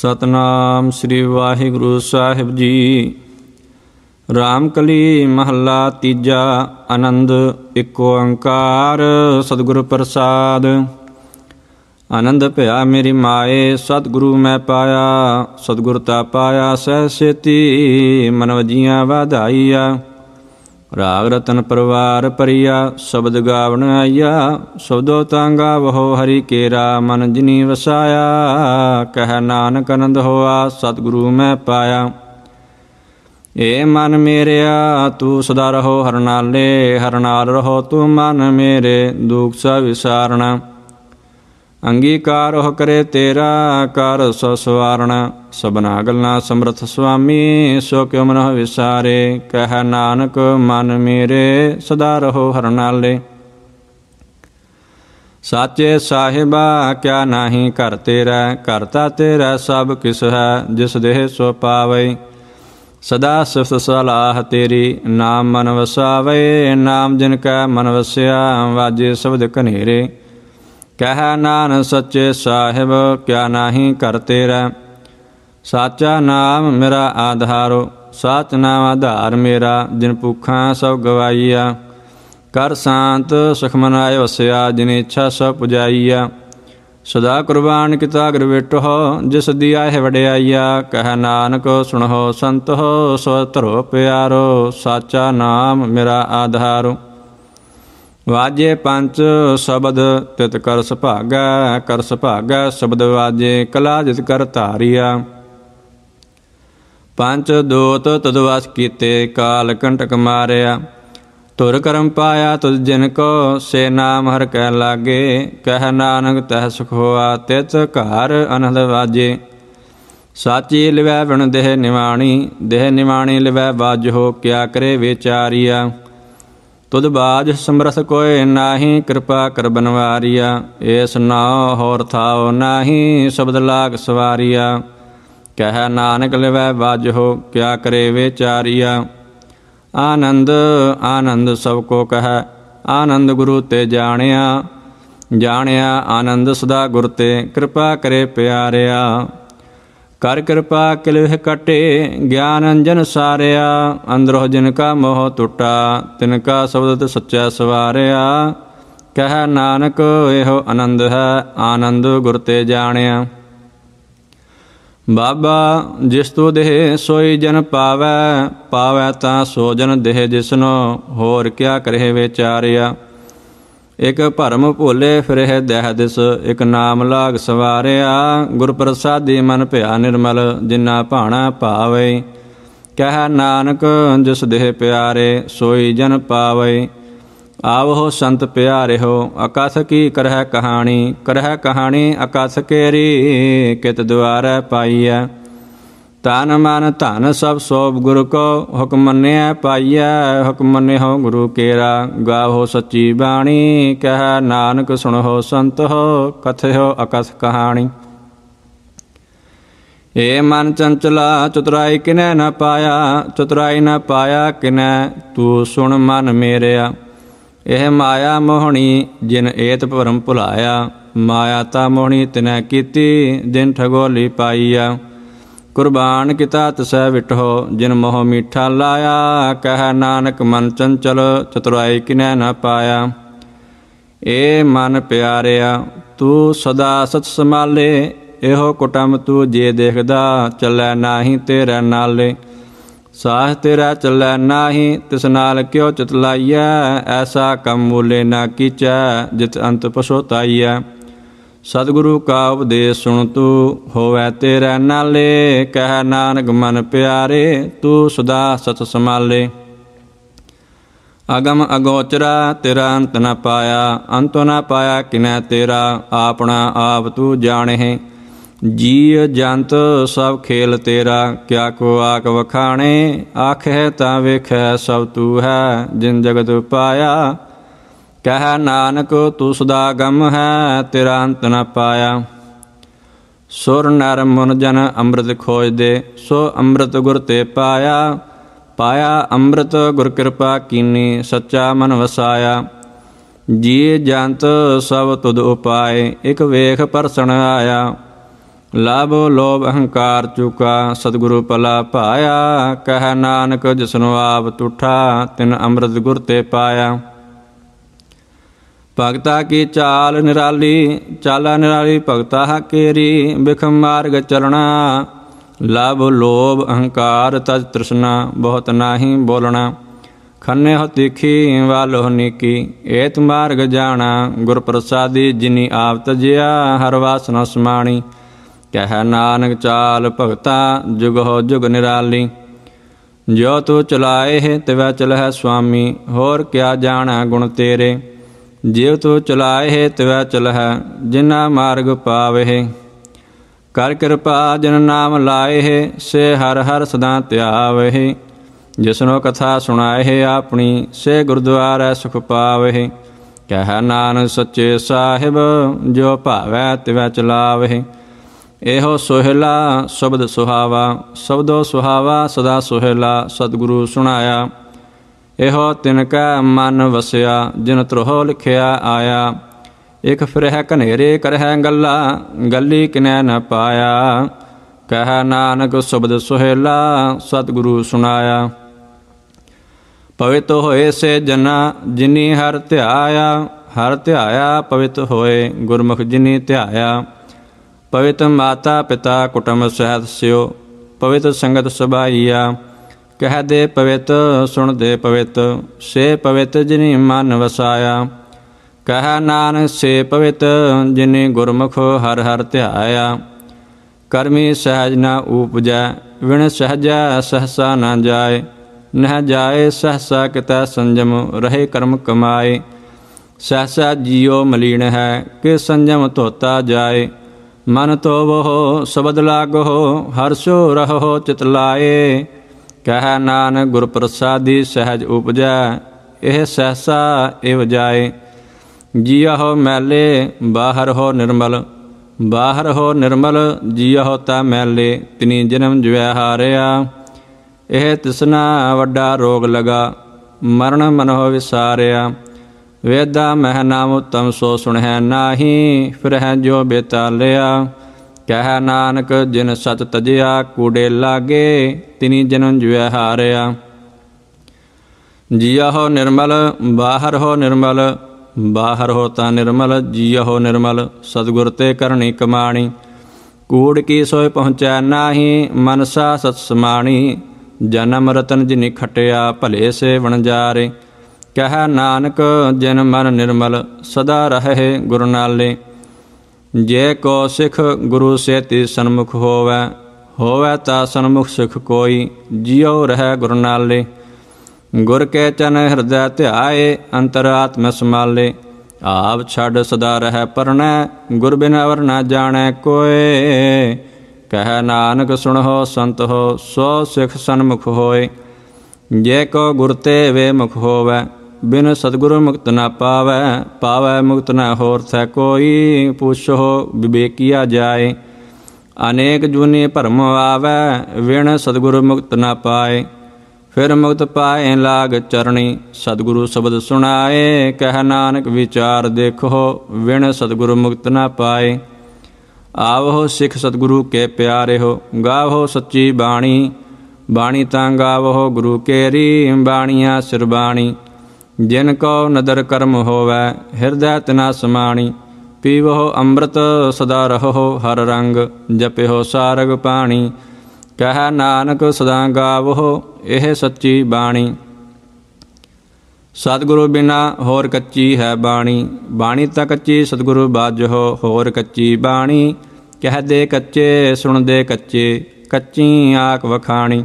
ਸਤਨਾਮ ਸ੍ਰੀ ਵਾਹਿਗੁਰੂ ਸਾਹਿਬ ਜੀ ਰਾਮਕਲੀ ਮਹੱਲਾ ਤੀਜਾ ਆਨੰਦ ਇੱਕ ਓੰਕਾਰ ਸਤਿਗੁਰ ਪ੍ਰਸਾਦ ਆਨੰਦ ਭਇਆ ਮੇਰੀ ਮਾਏ ਸਤਿਗੁਰੂ ਮੈਂ ਪਾਇਆ ਸਤਿਗੁਰ ਤਾ ਪਾਇਆ ਸਹਿ ਸੇਤੀ ਮਨਵ ਜੀਆਂ ਵਧਾਈਆ ਰਾਗ ਰਤਨ ਪਰਵਾਰ ਪਰਿਆ ਸ਼ਬਦ ਗਾਵਣ ਆਇਆ ਸ਼ਬਦੋ ਤਾਂ ਵਹੁ ਹਰੀ ਕੇਰਾ ਮਨ ਜਿਨੀ ਵਸਾਇਆ ਕਹਿ ਨਾਨਕ ਅਨੰਦ ਹੋਆ ਸਤਿਗੁਰੂ ਮੈਂ ਪਾਇਆ ਏ ਮਨ ਮੇਰਿਆ ਤੂੰ ਸਦਾ ਰਹੋ ਹਰਨਾਲੇ ਹਰਨਾਲ ਰਹੋ ਤੂੰ ਮਨ ਮੇਰੇ ਦੁਖ ਸਭ ਵਿਸਾਰਣਾ ਅੰਗੀਕਾਰ ਹੋ ਕਰੇ ਤੇਰਾ ਕਰ ਸੋ ਸਵਾਰਣ ਸਬਨਾ ਗੱਲਾਂ ਸਮਰਥ ਸੁਆਮੀ ਸੋ ਕਿਉ ਮਨਹ ਵਿਸਾਰੇ ਕਹਿ ਨਾਨਕ ਮਨ ਮੇਰੇ ਸਦਾ ਰਹੋ ਨਾਲੇ ਸਾਚੇ ਸਾਹਿਬਾ ਕਿਆ ਨਾਹੀ ਘਰ ਤੇਰਾ ਕਰਤਾ ਤੇਰਾ ਸਭ ਕਿਸ ਹੈ ਜਿਸ ਦੇਹ ਸੋ ਪਾਵੇ ਸਦਾ ਸਿਫਤ ਸਲਾਹ ਤੇਰੀ ਨਾਮ ਮਨ ਵਸਾਵੇ ਨਾਮ ਜਿਨ ਕਾ ਮਨ ਵਸਿਆ ਵਾਜੇ ਸਬਦ ਕਨੇਰੇ ਕਹਿ ਨਾਨ ਸੱਚੇ ਸਾਹਿਬ ਕਿਆ ਨਾਹੀ ਕਰਤੇ ਰਹਿ ਸਾਚਾ ਨਾਮ ਮੇਰਾ ਆਧਾਰੋ ਸਾਚ ਨਾਮ ਆਧਾਰ ਮੇਰਾ ਜਿਨ ਪੁੱਖਾਂ ਸਭ ਗਵਾਈਆ ਕਰ ਸ਼ਾਂਤ ਸੁਖਮਨ ਆਇ ਵਸਿਆ ਜਿਨ ਇੱਛਾ ਸਭ ਪੁਜਾਈਆ ਸਦਾ ਕੁਰਬਾਨ ਕੀਤਾ ਗੁਰ ਵਿਟੋ ਜਿਸ ਦੀ ਹੈ ਵਡਿਆਈਆ ਕਹਿ ਨਾਨਕ ਸੁਣੋ ਸੰਤੋ ਸੋ ਧਰੋ ਪਿਆਰੋ ਸਾਚਾ ਨਾਮ ਮੇਰਾ ਆਧਾਰੋ ਵਾਜੇ ਪੰਚ ਸ਼ਬਦ ਤਿਤ ਕਰ ਸੁਭਾਗੈ ਕਰ ਸੁਭਾਗੈ ਸ਼ਬਦ ਵਾਜੇ ਕਲਾ ਜਿਤ ਕਰ ਧਾਰਿਆ ਪੰਜ ਦੋਤ ਤਦਵਾਸ ਕੀਤੇ ਕਾਲ ਕੰਟਕ ਮਾਰਿਆ ਤੁਰ ਕਰਮ ਪਾਇਆ ਤੁਜ ਜਿਨ ਕੋ ਸੇ ਨਾਮ ਹਰ ਕਹਿ ਲਾਗੇ ਕਹਿ ਨਾਨਕ ਤਹ ਸੁਖ ਹੋਆ ਤਿਤ ਘਰ ਅਨਹਦ ਵਾਜੇ ਸਾਚੀ ਲਿਵੈ ਵਿਣ ਦੇਹ ਨਿਵਾਣੀ ਦੇਹ ਨਿਵਾਣੀ ਲਿਵੈ ਵਾਜ ਹੋ ਕਿਆ ਕਰੇ ਵਿਚਾਰੀਆ ਤੁਧ ਬਾਜ ਸਮਰਸ ਕੋਏ ਨਾਹੀ ਕਿਰਪਾ ਕਰ ਬਨਵਾਰੀਆ ਏਸ ਨਾ ਹੋਰ ਥਾਉ ਨਾਹੀ ਸ਼ਬਦ ਲਾਗ ਸਵਾਰੀਆ ਕਹਿ ਨਾਨਕ ਲਿਵੈ ਹੋ ਕਿਆ ਕਰੇ ਵਿਚਾਰੀਆ ਆਨੰਦ ਆਨੰਦ ਸਭ ਕੋ ਕਹੈ ਆਨੰਦ ਗੁਰੂ ਤੇ ਜਾਣਿਆ ਜਾਣਿਆ ਆਨੰਦ ਸਦਾ ਗੁਰ ਤੇ ਕਿਰਪਾ ਕਰੇ ਪਿਆਰਿਆ ਕਰ ਕਿਰਪਾ ਕਿਲਹਿ ਕਟੇ ਗਿਆਨ ਅੰਜਨ ਸਾਰਿਆ ਅੰਦਰੋ ਜਿਨ ਕਾ ਮੋਹ ਟੁਟਾ ਤਿਨ ਕਾ ਸਬਦ ਤੇ ਸੱਚਾ ਸਵਾਰਿਆ ਕਹਿ ਨਾਨਕ ਇਹੋ ਆਨੰਦ ਹੈ ਆਨੰਦ ਗੁਰ ਤੇ ਜਾਣਿਆ ਬਾਬਾ ਜਿਸ ਤੋ ਦੇਹ ਸੋਈ ਜਨ ਪਾਵੈ ਪਾਵੈ ਤਾਂ ਸੋ ਜਨ ਦੇਹ ਜਿਸਨੋ ਹੋਰ ਕਿਆ ਕਰੇ ਵਿਚਾਰਿਆ ਇਕ ਭਰਮ ਭੋਲੇ ਫਿਰਹਿ ਦੇਹ ਦਿਸ ਇਕ ਨਾਮ ਲਾਗ ਸਵਾਰਿਆ ਗੁਰ ਪ੍ਰਸਾਦੀ ਮਨ ਭਿਆ ਨਿਰਮਲ ਜਿਨਾ ਭਾਣਾ ਭਾਵੇ ਕਹਿ ਨਾਨਕ ਜਿਸ ਦੇਹ ਪਿਆਰੇ ਸੋਈ ਜਨ ਪਾਵੇ ਆਵੋ ਸੰਤ ਪਿਆਰੇ ਹੋ ਅਕਾਸ ਕੀ ਕਰਹਿ ਕਹਾਣੀ ਕਰਹਿ ਕਹਾਣੀ ਅਕਾਸ ਕੇਰੀ ਕਿਤ ਦੁਆਰੈ ਪਾਈਐ ਤਨ ਮਨ ਧਨ ਸਭ ਸੋਭ ਗੁਰ ਕੋ ਹੁਕਮ ਮੰਨਿਆ ਪਾਈਐ ਹੁਕਮ ਮੰਨਿਓ ਗੁਰੂ ਕੇਰਾ ਗਾਹੋ ਸੱਚੀ ਬਾਣੀ ਕਹਿ ਨਾਨਕ ਸੁਣੋ ਸੰਤ ਹੋ ਕਥਿਓ ਅਕਸ ਕਹਾਣੀ ਏ ਮਨ ਚੰਚਲਾ ਚਤੁਰਾਈ ਕਿਨੈ ਨ ਪਾਇਆ ਚਤੁਰਾਈ ਨ ਪਾਇਆ ਕਿਨੈ ਤੂ ਸੁਣ ਮਨ ਮੇਰਿਆ ਇਹ ਮਾਇਆ ਮੋਹਣੀ ਜਿਨ ਏਤ ਭਰਮ ਭੁਲਾਇਆ ਮਾਇਆ ਤਾ ਮੋਹਣੀ ਤਿਨੈ ਕੀਤੀ ਜਿਨ ਠਗੋਲੀ ਪਾਈਆ ਕੁਰਬਾਨ ਕੀਤਾ ਤਸੈ ਵਿਟਹੁ ਜਿਨ ਮੋਹ ਮੀਠਾ ਲਾਇਆ ਕਹਿ ਨਾਨਕ ਮਨ ਚੰਚਲ ਚਤੁਰਾਈ ਕਿਨੈ ਨਾ ਪਾਇਆ ਏ ਮਨ ਪਿਆਰਿਆ ਤੂੰ ਸਦਾ ਸਤ ਸਮਾਲੇ ਇਹੋ ਕੁਟਮ ਤੂੰ ਜੇ ਦੇਖਦਾ ਚੱਲੈ ਨਾਹੀ ਤੇਰੇ ਨਾਲੇ ਸਾਹ ਤੇਰਾ ਚੱਲੈ ਨਾਹੀ ਤਿਸ ਨਾਲ ਕਿਉ ਚਤਲਾਈਐ ਐਸਾ ਕੰਮ ਮੂਲੇ ਨਾ ਕੀਚੈ ਜਿਤ ਅੰਤ ਪਸੋਤਾਈਐ ਸਤਿਗੁਰੂ ਕਾ ਉਪਦੇਸ਼ ਸੁਣ ਤੂ ਹੋਵੇ ਤੇਰੇ ਨਾਲੇ ਕਹਿ ਨਾਨਕ ਮਨ ਪਿਆਰੇ ਤੂ ਸਦਾ ਸਤ ਸਮਾਲੇ ਅਗਮ ਅਗੋਚਰਾ ਤੇਰਾ ਅੰਤ ਨਾ ਪਾਇਆ ਅੰਤ ਨਾ ਪਾਇਆ ਕਿਨੈ ਤੇਰਾ ਆਪਣਾ ਆਪ ਤੂ ਜਾਣਹਿ ਜੀ ਜੰਤ ਸਭ ਖੇਲ ਤੇਰਾ ਕਿਆ ਕੋ ਆਕ ਵਖਾਣੇ ਆਖੇ ਤਾਂ ਵੇਖੈ ਸਭ ਤੂ ਹੈ ਜਿਨ ਜਗਤ ਪਾਇਆ ਕਹ ਨਾਨਕ ਤੂ ਦਾ ਗਮ ਹੈ ਤੇਰਾ ਅੰਤ ਨਾ ਪਾਇਆ ਸੁਰ ਨਰ ਮਨ ਜਨ ਅੰਮ੍ਰਿਤ ਖੋਜਦੇ ਸੋ ਅੰਮ੍ਰਿਤ ਗੁਰ ਤੇ ਪਾਇਆ ਪਾਇਆ ਅੰਮ੍ਰਿਤ ਗੁਰ ਕਿਰਪਾ ਕੀਨੀ ਸੱਚਾ ਮਨ ਵਸਾਇਆ ਜੀ ਜੰਤ ਸਭ ਤੁਧ ਉਪਾਏ ਇਕ ਵੇਖ ਪਰਸਣ ਆਇਆ ਲਾਭ ਲੋਭ ਅਹੰਕਾਰ ਚੁਕਾ ਸਤਿਗੁਰੂ ਪਲਾ ਪਾਇਆ ਕਹ ਨਾਨਕ ਜਿਸਨੂੰ ਆਪ ਤੁਠਾ ਤਿਨ ਅੰਮ੍ਰਿਤ ਗੁਰ ਤੇ ਪਾਇਆ ਭਗਤਾ ਕੀ ਚਾਲ ਨਿਰਾਲੀ ਚਾਲਾ ਨਿਰਾਲੀ ਭਗਤਾ ਹਕੇਰੀ ਬਿਖਮ ਮਾਰਗ ਚਲਣਾ ਲਭ ਲੋਭ ਅਹੰਕਾਰ ਤਜ ਤ੍ਰਿਸ਼ਨਾ ਬਹੁਤ ਨਾਹੀ ਬੋਲਣਾ ਖੰਨੇ ਹੋ ਤਿਖੀ ਵਾਲੋ ਨੀਕੀ ਏਤ ਮਾਰਗ ਜਾਣਾ ਗੁਰ ਪ੍ਰਸਾਦੀ ਜਿਨੀ ਆਪ ਤਜਿਆ ਹਰ ਵਾਸਨਾ ਸਮਾਣੀ ਕਹਿ ਨਾਨਕ ਚਾਲ ਭਗਤਾ ਜੁਗ ਹੋ ਜੁਗ ਨਿਰਾਲੀ ਜੋ ਤੂੰ ਚਲਾਏ ਹੈ ਤਿਵੈ ਚਲਹਿ ਸੁਆਮੀ ਹੋਰ ਕਿਆ ਜਾਣਾ ਗੁਣ ਤੇਰੇ ਜੀਵ ਤੋ ਚਲਾਏ ਤਿਵੈ ਚਲਹਿ ਜਿਨਾ ਮਾਰਗ ਪਾਵਹਿ ਕਰ ਕਿਰਪਾ ਜਨ ਨਾਮ ਲਾਏ ਸੇ ਹਰ ਹਰ ਸਦਾ ਧਿਆਵਹਿ ਜਿਸਨੋ ਕਥਾ ਸੁਣਾਏ ਆਪਣੀ ਸੇ ਗੁਰਦੁਆਰੈ ਸੁਖ ਪਾਵਹਿ ਕਹਿ ਨਾਨਕ ਸੱਚੇ ਸਾਹਿਬ ਜੋ ਭਾਵੈ ਤਿਵੈ ਚਲਾਵਹਿ ਇਹੋ ਸੋਹਿਲਾ ਸ਼ਬਦ ਸੁਹਾਵਾ ਸ਼ਬਦੋ ਸੁਹਾਵਾ ਸਦਾ ਸੋਹਿਲਾ ਸਤਿਗੁਰੂ ਸੁਣਾਇਆ ਇਹੋ ਤਿਨ ਕੈ ਮਨ ਵਸਿਆ ਜਿਨ ਤਰੋ ਲਿਖਿਆ ਆਇਆ ਇਕ ਫਿਰਹਿ ਕਨੇਰੇ ਕਰਹਿ ਗੱਲਾ ਗੱਲੀ ਕਿਨੈ ਨ ਪਾਇਆ ਕਹ ਨਾਨਕ ਸੁਬਦ ਸੁਹੇਲਾ ਸਤਿਗੁਰੂ ਸੁਨਾਇਆ ਪਵਿੱਤ ਹੋਏ ਸੇ ਜਨਾ ਜਿਨੀ ਹਰ ਧਿਆਇਆ ਹਰ ਧਿਆਇਆ ਪਵਿੱਤ ਹੋਏ ਗੁਰਮੁਖ ਜਿਨੀ ਧਿਆਇਆ ਪਵਿੱਤ ਮਾਤਾ ਪਿਤਾ ਕੁਟਮ ਸਹਿਤ ਸਿਓ ਪਵਿੱਤ ਸੰਗਤ ਸਭਾਈਆ ਕਹਿ ਦੇ ਪਵਿੱਤ ਸੁਣ ਦੇ ਪਵਿੱਤ ਸੇ ਪਵਿੱਤ ਜਿਨੀ ਮਨ ਵਸਾਇਆ ਕਹ ਨਾਨਕ ਸੇ ਪਵਿੱਤ ਜਿਨੇ ਗੁਰਮੁਖ ਹਰ ਹਰ ਧਿਆਇਆ ਕਰਮੀ ਸਹਜ ਨਾ ਉਪਜੈ ਵਿਣ ਸਹਜ ਸਹਸਾ ਨਾ ਜਾਏ ਨਹ ਜਾਏ ਸਹਸਾ ਕਿਤੈ ਸੰਜਮ ਰਹੇ ਕਰਮ ਕਮਾਏ ਸਹਸਾ ਜੀਉ ਮਲੀਨ ਹੈ ਕਿ ਸੰਜਮ ਧੋਤਾ ਜਾਏ ਮਨ ਤੋ ਵੋ ਸਬਦ ਲਾਗੋ ਹਰਸ਼ੋ ਰਹੋ ਚਿਤ ਲਾਏ ਕਹਿ ਨਾਨਕ ਗੁਰ ਪ੍ਰਸਾਦੀ ਸਹਿਜ ਉਪਜੈ ਇਹ ਸਹਸਾ ਇਵ ਜਾਏ ਜੀਹੋ ਮੈਲੇ ਬਾਹਰ ਹੋ ਨਿਰਮਲ ਬਾਹਰ ਹੋ ਨਿਰਮਲ ਜੀਹੋ ਤਾ ਮੈਲੇ ਤਿਨੀ ਜਨਮ ਜਵੈ ਹਾਰਿਆ ਇਹ ਤਿਸਨਾ ਵੱਡਾ ਰੋਗ ਲਗਾ ਮਰਨ ਮਨੋ ਵਿਸਾਰਿਆ ਵੇਦਾ ਮਹਿ ਨਾਮ ਉਤਮ ਸੋ ਸੁਣਹਿ ਨਾਹੀ ਫਿਰ ਹੈ ਜੋ ਬੇਤਾਲਿਆ ਕਹਿ ਨਾਨਕ ਜਿਨ ਸਤ ਤਜਿਆ ਕੂੜੇ ਲਾਗੇ ਤਿਨੀ ਜਨਨ ਜੁਐ ਹਾਰਿਆ ਜੀਆ ਹੋ ਨਿਰਮਲ ਬਾਹਰ ਹੋ ਨਿਰਮਲ ਬਾਹਰ ਹੋ ਤਾਂ ਨਿਰਮਲ ਜੀਆ ਹੋ ਨਿਰਮਲ ਸਤਗੁਰ ਤੇ ਕਰਨੀ ਕਮਾਣੀ ਕੂੜ ਕੀ ਸੋਇ ਪਹੁੰਚੈ ਨਾਹੀ ਮਨਸਾ ਸਤ ਸਮਾਣੀ ਜਨਮ ਰਤਨ ਜਿਨਿ ਖਟਿਆ ਭਲੇ ਸੇ ਵਣਜਾਰੇ ਕਹਿ ਨਾਨਕ ਜਿਨ ਮਨ ਨਿਰਮਲ ਸਦਾ ਰਹੇ ਗੁਰੂ ਨਾਲੇ ਜੇ ਕੋ ਸਿਖ ਗੁਰੂ ਸੇਤੀ ਸਨਮੁਖ ਹੋਵੇ ਹੋਵੇ ਤਾ ਸਨਮੁਖ ਸਿਖ ਕੋਈ ਜਿਉ ਰਹਿ ਗੁਰ ਨਾਲੇ ਗੁਰ ਕੇ ਚਨ ਹਿਰਦੈ ਧਿਆਏ ਅੰਤਰਾਤਮ ਸਮਾਲੇ ਆਪ ਛੱਡ ਸਦਾ ਰਹਿ ਪਰਣੈ ਗੁਰ ਬਿਨ ਅਵਰ ਨਾ ਜਾਣੈ ਕੋਏ ਕਹਿ ਨਾਨਕ ਸੁਣੋ ਸੰਤ ਹੋ ਸੋ ਸਿਖ ਸਨਮੁਖ ਹੋਏ ਜੇ ਕੋ ਗੁਰ ਤੇ ਵੇ ਮੁਖ ਹੋਵੇ ਬਿਨ ਸਤਗੁਰ ਮੁਕਤ ਨਾ ਪਾਵੈ ਪਾਵੈ ਮੁਕਤ ਨਾ ਹੋਰ ਸੈ ਕੋਈ ਪੁੱਛੋ ਵਿਵੇਕੀਆ ਜਾਏ ਅਨੇਕ ਜੁਨੇ ਭਰਮ ਆਵੈ ਵਿਣ ਸਤਗੁਰ ਮੁਕਤ ਨਾ ਪਾਏ ਫਿਰ ਮੁਕਤ ਪਾਏ ਲਾਗ ਚਰਣੀ ਸਤਗੁਰੂ ਸ਼ਬਦ ਸੁਣਾਏ ਕਹਿ ਨਾਨਕ ਵਿਚਾਰ ਦੇਖੋ ਵਿਣ ਸਤਗੁਰ ਮੁਕਤ ਨਾ ਪਾਏ ਆਵੋ ਸਿੱਖ ਸਤਗੁਰੂ ਕੇ ਪਿਆਰੇ ਹੋ ਗਾਵੋ ਸੱਚੀ ਬਾਣੀ ਬਾਣੀ ਤਾਂ ਗਾਵੋ ਗੁਰੂ ਕੇਰੀ ਬਾਣੀਆਂ ਸਰਬਾਣੀ ਜਿਨ ਕੋ ਨਦਰ ਕਰਮ ਹੋਵੈ ਹਿਰਦੈ ਤਨਾ ਸਮਾਣੀ ਪੀਵੋ ਅੰਮ੍ਰਿਤ ਸਦਾ ਰਹੋ ਹਰ ਰੰਗ ਜਪਿਓ ਸਾਰਗ ਪਾਣੀ ਕਹ ਨਾਨਕ ਸਦਾ ਗਾਵੋ ਇਹ ਸੱਚੀ ਬਾਣੀ ਸਤਿਗੁਰੂ ਬਿਨਾ ਹੋਰ ਕੱਚੀ ਹੈ ਬਾਣੀ ਬਾਣੀ ਤਾਂ ਕੱਚੀ ਸਤਿਗੁਰੂ ਬਾਝੋ ਹੋਰ ਕੱਚੀ ਬਾਣੀ ਕਹ ਦੇ ਕੱਚੇ ਸੁਣ ਦੇ ਕੱਚੇ ਕੱਚੀ ਆਖ ਵਖਾਣੀ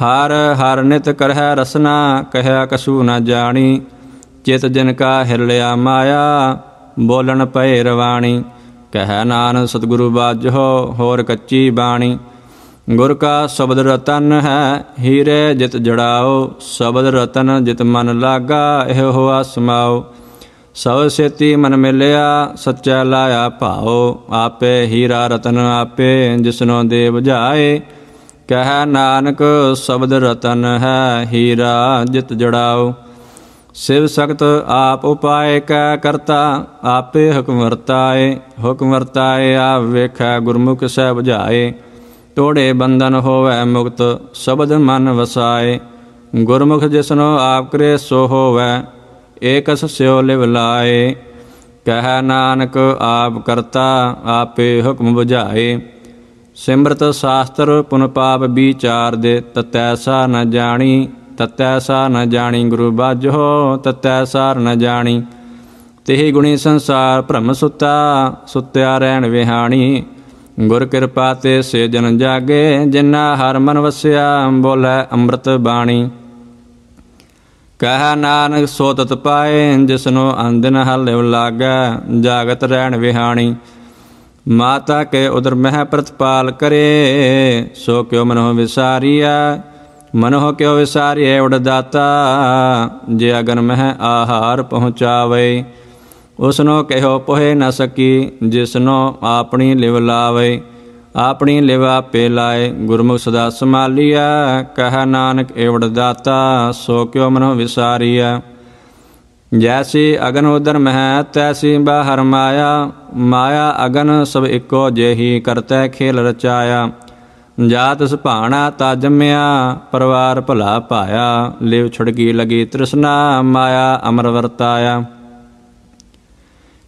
ਹਰ ਹਰ ਨਿਤ ਕਰਹਿ ਰਸਨਾ ਕਹਿਆ ਕਸੂ ਨ ਜਾਣੀ ਚਿਤ ਜਨ ਕਾ ਹਿਰਲਿਆ ਮਾਇਆ ਬੋਲਣ ਪਏ ਰਵਾਣੀ ਕਹਿ ਨਾਨ ਸਤਿਗੁਰੂ ਬਾਝੋ ਹੋਰ ਕੱਚੀ ਬਾਣੀ ਗੁਰ ਕਾ ਸ਼ਬਦ ਰਤਨ ਹੈ ਹੀਰੇ ਜਿਤ ਜੜਾਓ ਸ਼ਬਦ ਰਤਨ ਜਿਤ ਮਨ ਲਾਗਾ ਇਹ ਹੋਆ ਸਮਾਓ ਸਭ ਸੇਤੀ ਮਨ ਮਿਲਿਆ ਸੱਚਾ ਲਾਇਆ ਭਾਓ ਆਪੇ ਹੀਰਾ ਰਤਨ ਆਪੇ ਜਿਸਨੋ ਦੇਵ ਜਾਏ ਕਹਿ ਨਾਨਕ ਸ਼ਬਦ ਰਤਨ ਹੈ ਹੀਰਾ ਜਿਤ ਜੜਾਓ ਸਿਵ ਸਖਤ ਆਪ ਉਪਾਏ ਕਾ ਕਰਤਾ ਆਪੇ ਹੁਕਮ ਵਰਤਾਏ ਹੁਕਮ ਵਰਤਾਏ ਆ ਵੇਖੈ ਗੁਰਮੁਖ ਸਹਿ ਬੁਝਾਏ ਤੋੜੇ ਬੰਧਨ ਹੋਵੇ ਮੁਕਤ ਸ਼ਬਦ ਮਨ ਵਸਾਏ ਗੁਰਮੁਖ ਜਿਸਨੋ ਆਪ ਕਰੇ ਸੋ ਹੋਵੇ ਏਕਸ ਸਿਓ ਲਿਵ ਲਾਏ ਕਹਿ ਨਾਨਕ ਆਪ ਕਰਤਾ ਆਪੇ ਹੁਕਮ ਬੁਝਾਏ ਸਿਮਰਤ ਸ਼ਾਸਤਰ ਪੁਨ ਪਾਪ ਵਿਚਾਰ ਦੇ ਤਤੈਸਾ ਨ ਜਾਣੀ ਤਤੈਸਾ ਨ ਜਾਣੀ ਗੁਰੂ ਬਾਝੋ ਤਤੈਸਾਰ ਨ ਜਾਣੀ ਤੇਹੀ ਗੁਣੀ ਸੰਸਾਰ ਭ੍ਰਮ ਸੁਤਾ ਸੁਤਿਆ ਰਹਿਣ ਵਿਹਾਣੀ ਗੁਰ ਕਿਰਪਾ ਤੇ ਸੇ ਜਨ ਜਾਗੇ ਜਿਨਾ ਹਰ ਮਨ ਵਸਿਆ ਬੋਲੇ ਅੰਮ੍ਰਿਤ ਬਾਣੀ ਕਹ ਨਾਨਕ ਸੋ ਤਤ ਪਾਏ ਜਿਸਨੋ ਅੰਦਨ ਹਲਿਵ ਲਾਗੈ ਜਾਗਤ ਰਹਿਣ ਵਿਹਾਣੀ माता के उधर मह प्रतिपाल करे सो क्यों मनोह विसारिया मनोह क्यों विसारिय उड़दाता जे अगन मह आहार पहुँचावे उसनों कहो पोहे न सकी जिसनो आपनी लिव लावे आपनी लिवा पे लाए गुरमुख सदा संभालिया कह नानक एवड़ दाता सो क्यों मनो विसारिया ਜੈਸੀ ਅਗਨ ਉਦਰ ਮਹਿ ਤੈਸੀ ਬਾਹਰ ਮਾਇਆ ਮਾਇਆ ਅਗਨ ਸਭ ਇੱਕੋ ਜੇਹੀ ਕਰਤੈ ਖੇਲ ਰਚਾਇਆ ਜਾਤ ਸੁਭਾਣਾ ਤਾ ਜੰਮਿਆ ਪਰਵਾਰ ਭਲਾ ਪਾਇਆ ਲਿਵ ਛੁੜਕੀ ਲਗੀ ਤ੍ਰਿਸ਼ਨਾ ਮਾਇਆ ਅਮਰ ਵਰਤਾਇਆ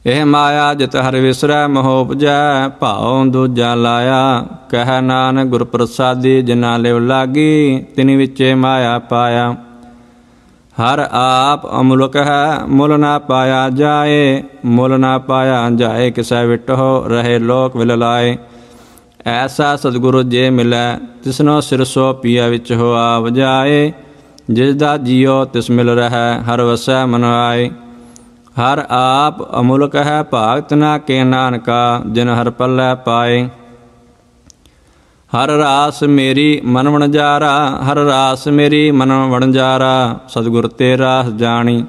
ਇਹ ਮਾਇਆ ਜਿਤ ਹਰ ਵਿਸਰੈ ਮੋਹ ਉਪਜੈ ਭਾਉ ਦੂਜਾ ਲਾਇਆ ਕਹਿ ਨਾਨਕ ਗੁਰ ਪ੍ਰਸਾਦੀ ਜਿਨਾਂ ਲਿਵ ਲਾਗੀ ਤਿਨ ਵਿੱਚੇ ਮਾਇਆ ਪਾਇਆ ਹਰ ਆਪ ਅਮਲਕ ਹੈ ਮੁਲ ਨਾ ਪਾਇਆ ਜਾਏ ਮੁਲ ਨਾ ਪਾਇਆ ਜਾਏ ਕਿਸੈ ਵਿਟੋ ਰਹੇ ਲੋਕ ਲਾਏ ਐਸਾ ਸਤਿਗੁਰੂ ਜੇ ਮਿਲੈ ਤਿਸਨੋ ਸਿਰਸੋ ਪੀਆ ਵਿੱਚ ਹੋ ਆਵ ਜਾਏ ਜਿਸ ਦਾ ਜੀਉ ਤਿਸ ਮਿਲ ਰਹਿ ਹਰ ਵਸੈ ਮਨ ਆਏ ਹਰ ਆਪ ਅਮੁਲਕ ਹੈ ਭਾਗਤ ਨਾ ਕੇ ਨਾਨਕਾ ਜਿਨ ਹਰ ਪੱਲੇ ਪਾਏ ਹਰ ਰਾਸ ਮੇਰੀ ਮਨ ਵਣਜਾਰਾ ਹਰ ਰਾਸ ਮੇਰੀ ਮਨ ਵਣਜਾਰਾ ਸਤਿਗੁਰ ਤੇ ਰਾਸ ਜਾਣੀ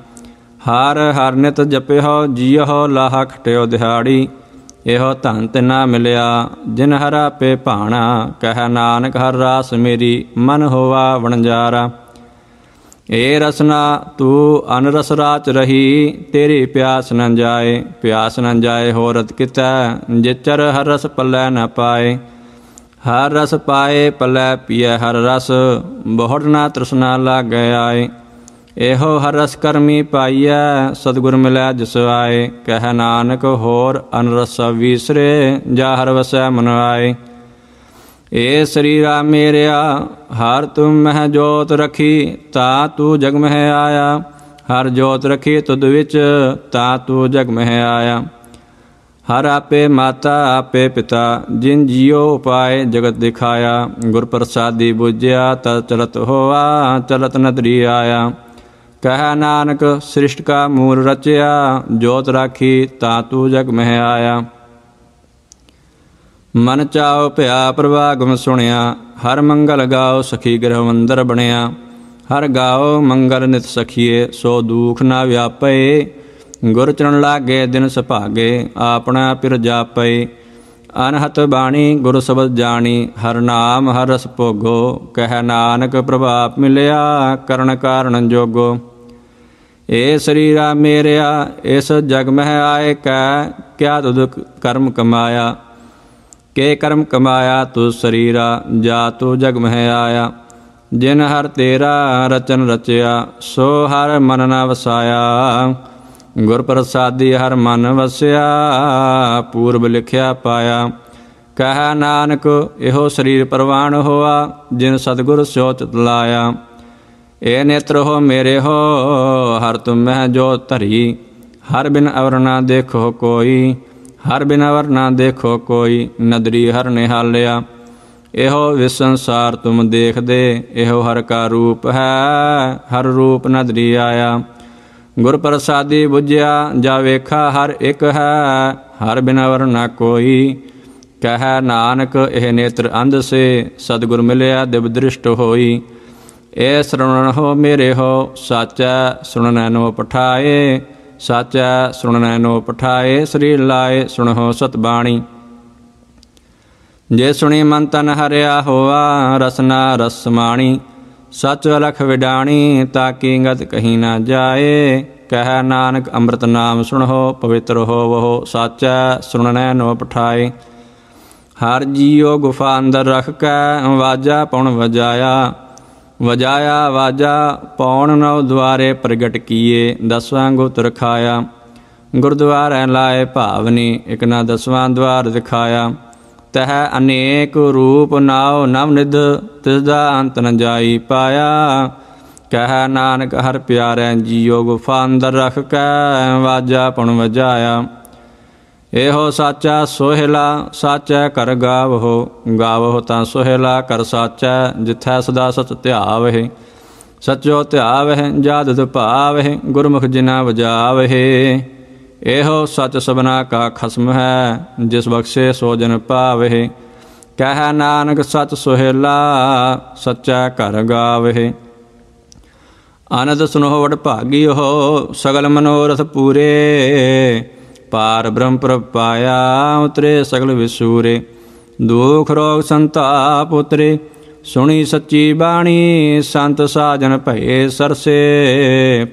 ਹਰ ਹਰ ਨਿਤ ਜਪਿਓ ਜੀਹੋ ਲਾਹ ਖਟਿਓ ਦਿਹਾੜੀ ਇਹੋ ਧੰਨ ਤੇ ਨਾ ਮਿਲਿਆ ਜਿਨ ਹਰਾ ਪੇ ਭਾਣਾ ਕਹਿ ਨਾਨਕ ਹਰ ਰਾਸ ਮੇਰੀ ਮਨ ਹੋਵਾ ਵਣਜਾਰਾ ਏ ਰਸਨਾ ਅਨ ਅਨਰਸ ਰਾਚ ਰਹੀ ਤੇਰੀ ਪਿਆਸ ਨਾ ਜਾਏ ਪਿਆਸ ਨਾ ਜਾਏ ਹੋਰਤ ਕਿਤੈ ਜਿਚਰ ਹਰ ਰਸ ਪੱਲੇ ਨਾ ਪਾਏ ਹਰ ਰਸ ਪਾਏ ਪਲੈ ਪੀਏ ਹਰ ਰਸ ਬਹੁਤ ਨਾ ਤ੍ਰਿਸ਼ਨਾ ਲਾਗੈ ਆਏ ਇਹੋ ਹਰ ਰਸ ਕਰਮੀ ਪਾਈਐ ਸਤਗੁਰ ਮਿਲੈ ਜਿਸ ਆਏ ਕਹਿ ਨਾਨਕ ਹੋਰ ਅਨਰਸ ਵਿਸਰੇ ਜਾ ਹਰ ਵਸੈ ਮਨ ਆਏ ਏ ਸਰੀਰਾ ਮੇਰਿਆ ਹਰ ਤੁਮ ਮਹਿ ਜੋਤ ਰਖੀ ਤਾ ਤੂ ਜਗ ਮਹਿ ਆਇਆ ਹਰ ਜੋਤ ਰਖੀ ਤੁਧ ਵਿੱਚ ਤਾ ਤੂ ਜਗ ਮਹਿ ਆਇਆ हर आपे माता आपे पिता जिन जियो उपाय जगत दिखाया गुर प्रसादी बुझया त चलत होआ चलत नदरी आया कह नानक सृष्ट का मूल रचया जोत राखी ता तू जग मह आया मन चाओ भया प्रभा गुम हर मंगल गाओ सखी ग्रह मंदर बनया हर गाओ मंगल नित सखिए सो दुख ना व्यापे ਗੁਰ ਚਰਨ ਲਾਗੇ ਦਿਨ ਸੁਭਾਗੇ ਆਪਣਾ ਪਿਰ ਜਾਪੈ ਅਨਹਤ ਬਾਣੀ ਗੁਰ ਸਬਦ ਜਾਣੀ ਹਰ ਨਾਮ ਹਰ ਰਸ ਭੋਗੋ ਕਹਿ ਨਾਨਕ ਪ੍ਰਭਾਪ ਮਿਲਿਆ ਕਰਨ ਕਾਰਨ ਜੋਗੋ ਏ ਸਰੀਰਾ ਮੇਰਿਆ ਇਸ ਜਗ ਮਹਿ ਆਏ ਕੈ ਕਿਆ ਤੁਧ ਕਰਮ ਕਮਾਇਆ ਕੇ ਕਰਮ ਕਮਾਇਆ ਤੂ ਸਰੀਰਾ ਜਾ ਤੂ ਜਗ ਮਹਿ ਆਇਆ ਜਿਨ ਹਰ ਤੇਰਾ ਰਚਨ ਰਚਿਆ ਸੋ ਹਰ ਮਨ ਨਾ ਵਸਾਇਆ ਗੁਰ ਪ੍ਰਸਾਦੀ ਹਰ ਮਨ ਵਸਿਆ ਪੂਰਬ ਲਿਖਿਆ ਪਾਇਆ ਕਹਾ ਨਾਨਕ ਇਹੋ ਸਰੀਰ ਪ੍ਰਵਾਨ ਹੋਆ ਜਿਨ ਸਤਗੁਰ ਸੋਚ ਤਲਾਇਆ ਲਾਇਆ ਏ ਨੇਤਰ ਹੋ ਮੇਰੇ ਹੋ ਹਰ ਤੁਮ ਮਹਿ ਜੋ ਧਰੀ ਹਰ ਬਿਨ ਅਵਰਨਾ ਦੇਖੋ ਕੋਈ ਹਰ ਬਿਨ ਅਵਰਨਾ ਦੇਖੋ ਕੋਈ ਨਦਰੀ ਹਰ ਨਿਹਾਲਿਆ ਇਹੋ ਵਿਸੰਸਾਰ ਤੁਮ ਦੇਖਦੇ ਇਹੋ ਹਰ ਕਾ ਰੂਪ ਹੈ ਹਰ ਰੂਪ ਨਦਰੀ ਆਇਆ ਗੁਰ ਪ੍ਰਸਾਦੀ 부ਝਿਆ ਜਾ ਵੇਖਾ ਹਰ ਇੱਕ ਹੈ ਹਰ ਬਿਨਾ ਵਰ ਨਾ ਕੋਈ ਕਹੈ ਨਾਨਕ ਇਹ ਨੇਤਰ ਅੰਧ ਸੇ ਸਤਗੁਰ ਮਿਲਿਆ ਦਿਵ ਦ੍ਰਿਸ਼ਟ ਹੋਈ ਏ ਸਰਣਨ ਹੋ ਮੇਰੇ ਹੋ ਸਾਚੈ ਸੁਣਨੈ ਨੋ ਪਠਾਏ ਸਾਚੈ ਸੁਣਨੈ ਨੋ ਪਠਾਏ ਸ੍ਰੀ ਲਾਏ ਸੁਣੋ ਸਤ ਬਾਣੀ ਜੇ ਸੁਣੀ ਮਨ ਤਨ ਹਰਿਆ ਹੋਆ ਰਸਨਾ ਰਸਮਾਣੀ ਸਚ ਅਲਖ ਵਿਡਾਣੀ ਤਾਂ ਕੀ ਗਤ ਕਹੀ ਨਾ ਜਾਏ ਕਹਿ ਨਾਨਕ ਅੰਮ੍ਰਿਤ ਨਾਮ ਸੁਣੋ ਪਵਿੱਤਰ ਹੋਵੋ ਸਾਚਾ ਸੁਣਨੈ ਨੋ ਪਠਾਏ ਹਰ ਜੀਉ ਗੁਫਾ ਅੰਦਰ ਰਖ ਕੈ ਵਾਜਾ ਪਉਣ ਵਜਾਇਆ ਵਜਾਇਆ ਵਾਜਾ ਪਉਣ ਨਉ ਦੁਆਰੇ ਪ੍ਰਗਟ ਕੀਏ ਦਸਵਾਂ ਗੁਤ ਰਖਾਇਆ ਗੁਰਦੁਆਰੇ ਲਾਏ ਭਾਵਨੀ ਇਕ ਨਾ ਦਸਵਾਂ ਦਵਾਰ ਦਿਖਾਇਆ ਤਹ ਅਨੇਕ ਰੂਪ ਨਾਉ ਨਵ ਨਿਧ ਤਿਸ ਦਾ ਅੰਤ ਨ ਜਾਈ ਪਾਇਆ ਕਹ ਨਾਨਕ ਹਰ ਪਿਆਰੈ ਜੀਉ ਗੁਫਾ ਅੰਦਰ ਰਖ ਕੈ ਵਾਜਾ ਪਣ ਵਜਾਇਆ ਇਹੋ ਸਾਚਾ ਸੋਹਿਲਾ ਸਾਚੈ ਕਰ ਗਾਵਹੁ ਗਾਵਹੁ ਤਾਂ ਸੋਹਿਲਾ ਕਰ ਸਾਚੈ ਜਿਥੈ ਸਦਾ ਸਚ ਧਿਆਵਹਿ ਸਚੋ ਧਿਆਵਹਿ ਜਾਦਤ ਭਾਵਹਿ ਗੁਰਮੁਖ ਜਿਨਾ ਵਜਾਵਹਿ ਇਹੋ ਸਚ ਸਬਨਾ ਕਾ ਖਸਮ ਹੈ ਜਿਸ ਬਖਸ਼ੇ ਸੋ ਜਨ ਪਾਵੇ ਕਹਿ ਨਾਨਕ ਸਚ ਸੁਹੇਲਾ ਸੱਚਾ ਘਰ ਗਾਵੇ ਆਨੰਦ ਸੁਨੋ ਵਡ ਭਾਗੀ ਹੋ ਸਗਲ ਮਨੋਰਥ ਪੂਰੇ ਪਾਰ ਬ੍ਰਹਮ ਪ੍ਰਪਾਇਆ ਉਤਰੇ ਸਗਲ ਵਿਸੂਰੇ ਦੁਖ ਰੋਗ ਸੰਤਾਪ ਉਤਰੇ ਸੁਣੀ ਸੱਚੀ ਬਾਣੀ ਸੰਤ ਸਾਜਨ ਭਏ ਸਰਸੇ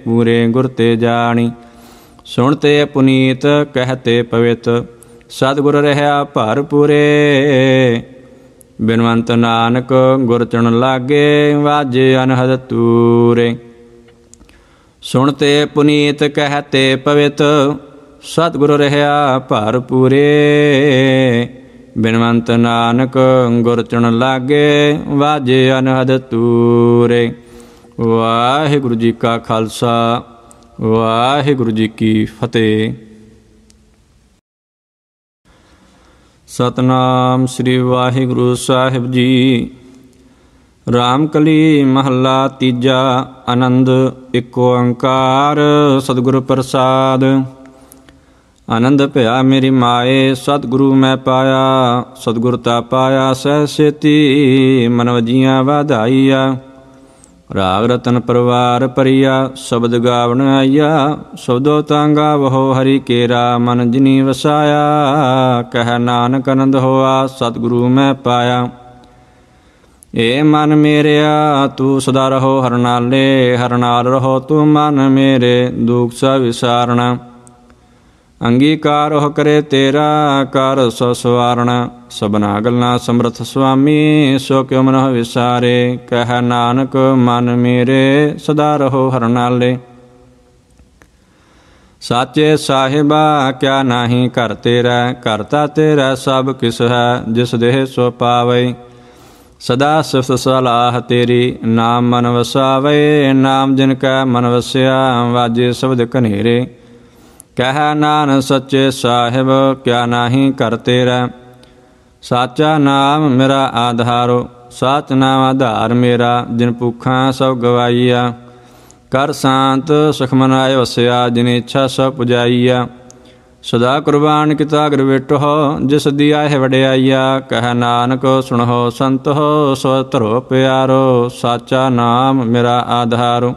ਪੂਰੇ ਗੁਰ ਤੇ ਜਾਣੀ ਸੁਣਤੇ ਪੁਨੀਤ ਕਹਤੇ ਪਵਿਤ ਸਤਿਗੁਰ ਰਹਾ ਭਰਪੂਰੇ ਬਿਨਵੰਤ ਨਾਨਕ ਗੁਰ ਚਣ ਲਾਗੇ ਵਾਜ ਅਨਹਦ ਤੂਰੇ ਸੁਣਤੇ ਪੁਨੀਤ ਕਹਤੇ ਪਵਿਤ ਸਤਿਗੁਰ ਰਹਾ ਭਰਪੂਰੇ ਬਿਨਵੰਤ ਨਾਨਕ ਗੁਰ ਚਣ ਲਾਗੇ ਵਾਜ ਅਨਹਦ ਤੂਰੇ ਵਾਹਿਗੁਰੂ ਜੀ ਕਾ ਖਾਲਸਾ ਵਾਹਿਗੁਰੂ ਜੀ ਕੀ ਫਤਿਹ ਸਤਨਾਮ ਸ੍ਰੀ ਵਾਹਿਗੁਰੂ ਸਾਹਿਬ ਜੀ ਰਾਮਕਲੀ ਮਹੱਲਾ ਤੀਜਾ ਆਨੰਦ ਇੱਕ ਓੰਕਾਰ ਸਤਿਗੁਰ ਪ੍ਰਸਾਦ ਆਨੰਦ ਭਇਆ ਮੇਰੀ ਮਾਏ ਸਤਿਗੁਰੂ ਮੈਂ ਪਾਇਆ ਸਤਿਗੁਰ ਤਾ ਪਾਇਆ ਸਹਿ ਸੇਤੀ ਮਨਵਜੀਆਂ ਵਧਾਈਆ ਰਾਗ ਰਤਨ ਪਰਵਾਰ ਪਰਿਆ ਸ਼ਬਦ ਗਾਵਣ ਆਇਆ ਸ਼ਬਦੋ ਤਾਂ ਵਹੁ ਹਰੀ ਕੇਰਾ ਮਨ ਜਿਨੀ ਵਸਾਇਆ ਕਹਿ ਨਾਨਕ ਅਨੰਦ ਹੋਆ ਸਤਿਗੁਰੂ ਮੈਂ ਪਾਇਆ ਏ ਮਨ ਮੇਰਿਆ ਤੂੰ ਸਦਾ ਰਹੋ ਹਰਨਾਲੇ ਹਰਨਾਲ ਰਹੋ ਤੂੰ ਮਨ ਮੇਰੇ ਦੁਖ ਸਭ ਵਿਸਾਰਣਾ ਅੰਗੀਕਾਰ ਹੋ ਕਰੇ ਤੇਰਾ ਕਰ ਸੋ ਸਵਾਰਣ ਸਬਨਾ ਗੱਲਾਂ ਸਮਰਥ ਸੁਆਮੀ ਸੋ ਕਿਉ ਮਨਹ ਵਿਸਾਰੇ ਕਹਿ ਨਾਨਕ ਮਨ ਮੇਰੇ ਸਦਾ ਰਹੋ ਨਾਲੇ ਸਾਚੇ ਸਾਹਿਬਾ ਕਿਆ ਨਾਹੀ ਕਰ ਤੇਰਾ ਕਰਤਾ ਤੇਰਾ ਸਭ ਕਿਸ ਹੈ ਜਿਸ ਦੇਹ ਸੋ ਪਾਵੇ ਸਦਾ ਸਿਫਤ ਸਲਾਹ ਤੇਰੀ ਨਾਮ ਮਨ ਵਸਾਵੇ ਨਾਮ ਜਿਨ ਕਾ ਮਨ ਵਸਿਆ ਵਾਜੇ ਸਬਦ ਕਨੇਰੇ ਕਹਿ ਨਾਨ ਸੱਚੇ ਸਾਹਿਬ ਕਿਆ ਨਾਹੀ ਕਰਤੇ ਰਹਿ ਸਾਚਾ ਨਾਮ ਮੇਰਾ ਆਧਾਰੋ ਸਾਚ ਨਾਮ ਆਧਾਰ ਮੇਰਾ ਜਿਨ ਪੁੱਖਾਂ ਸਭ ਗਵਾਈਆ ਕਰ ਸ਼ਾਂਤ ਸੁਖਮਨ ਆਇ ਵਸਿਆ ਜਿਨ ਇੱਛਾ ਸਭ ਪੁਜਾਈਆ ਸਦਾ ਕੁਰਬਾਨ ਕੀਤਾ ਗੁਰ ਬਿਟੋ ਜਿਸ ਦੀ ਹੈ ਵਡਿਆਈਆ ਕਹ ਨਾਨਕ ਸੁਣੋ ਸੰਤ ਹੋ ਸੋ ਧਰੋ ਪਿਆਰੋ ਸਾਚਾ ਨਾਮ ਮੇਰਾ ਆਧਾਰੋ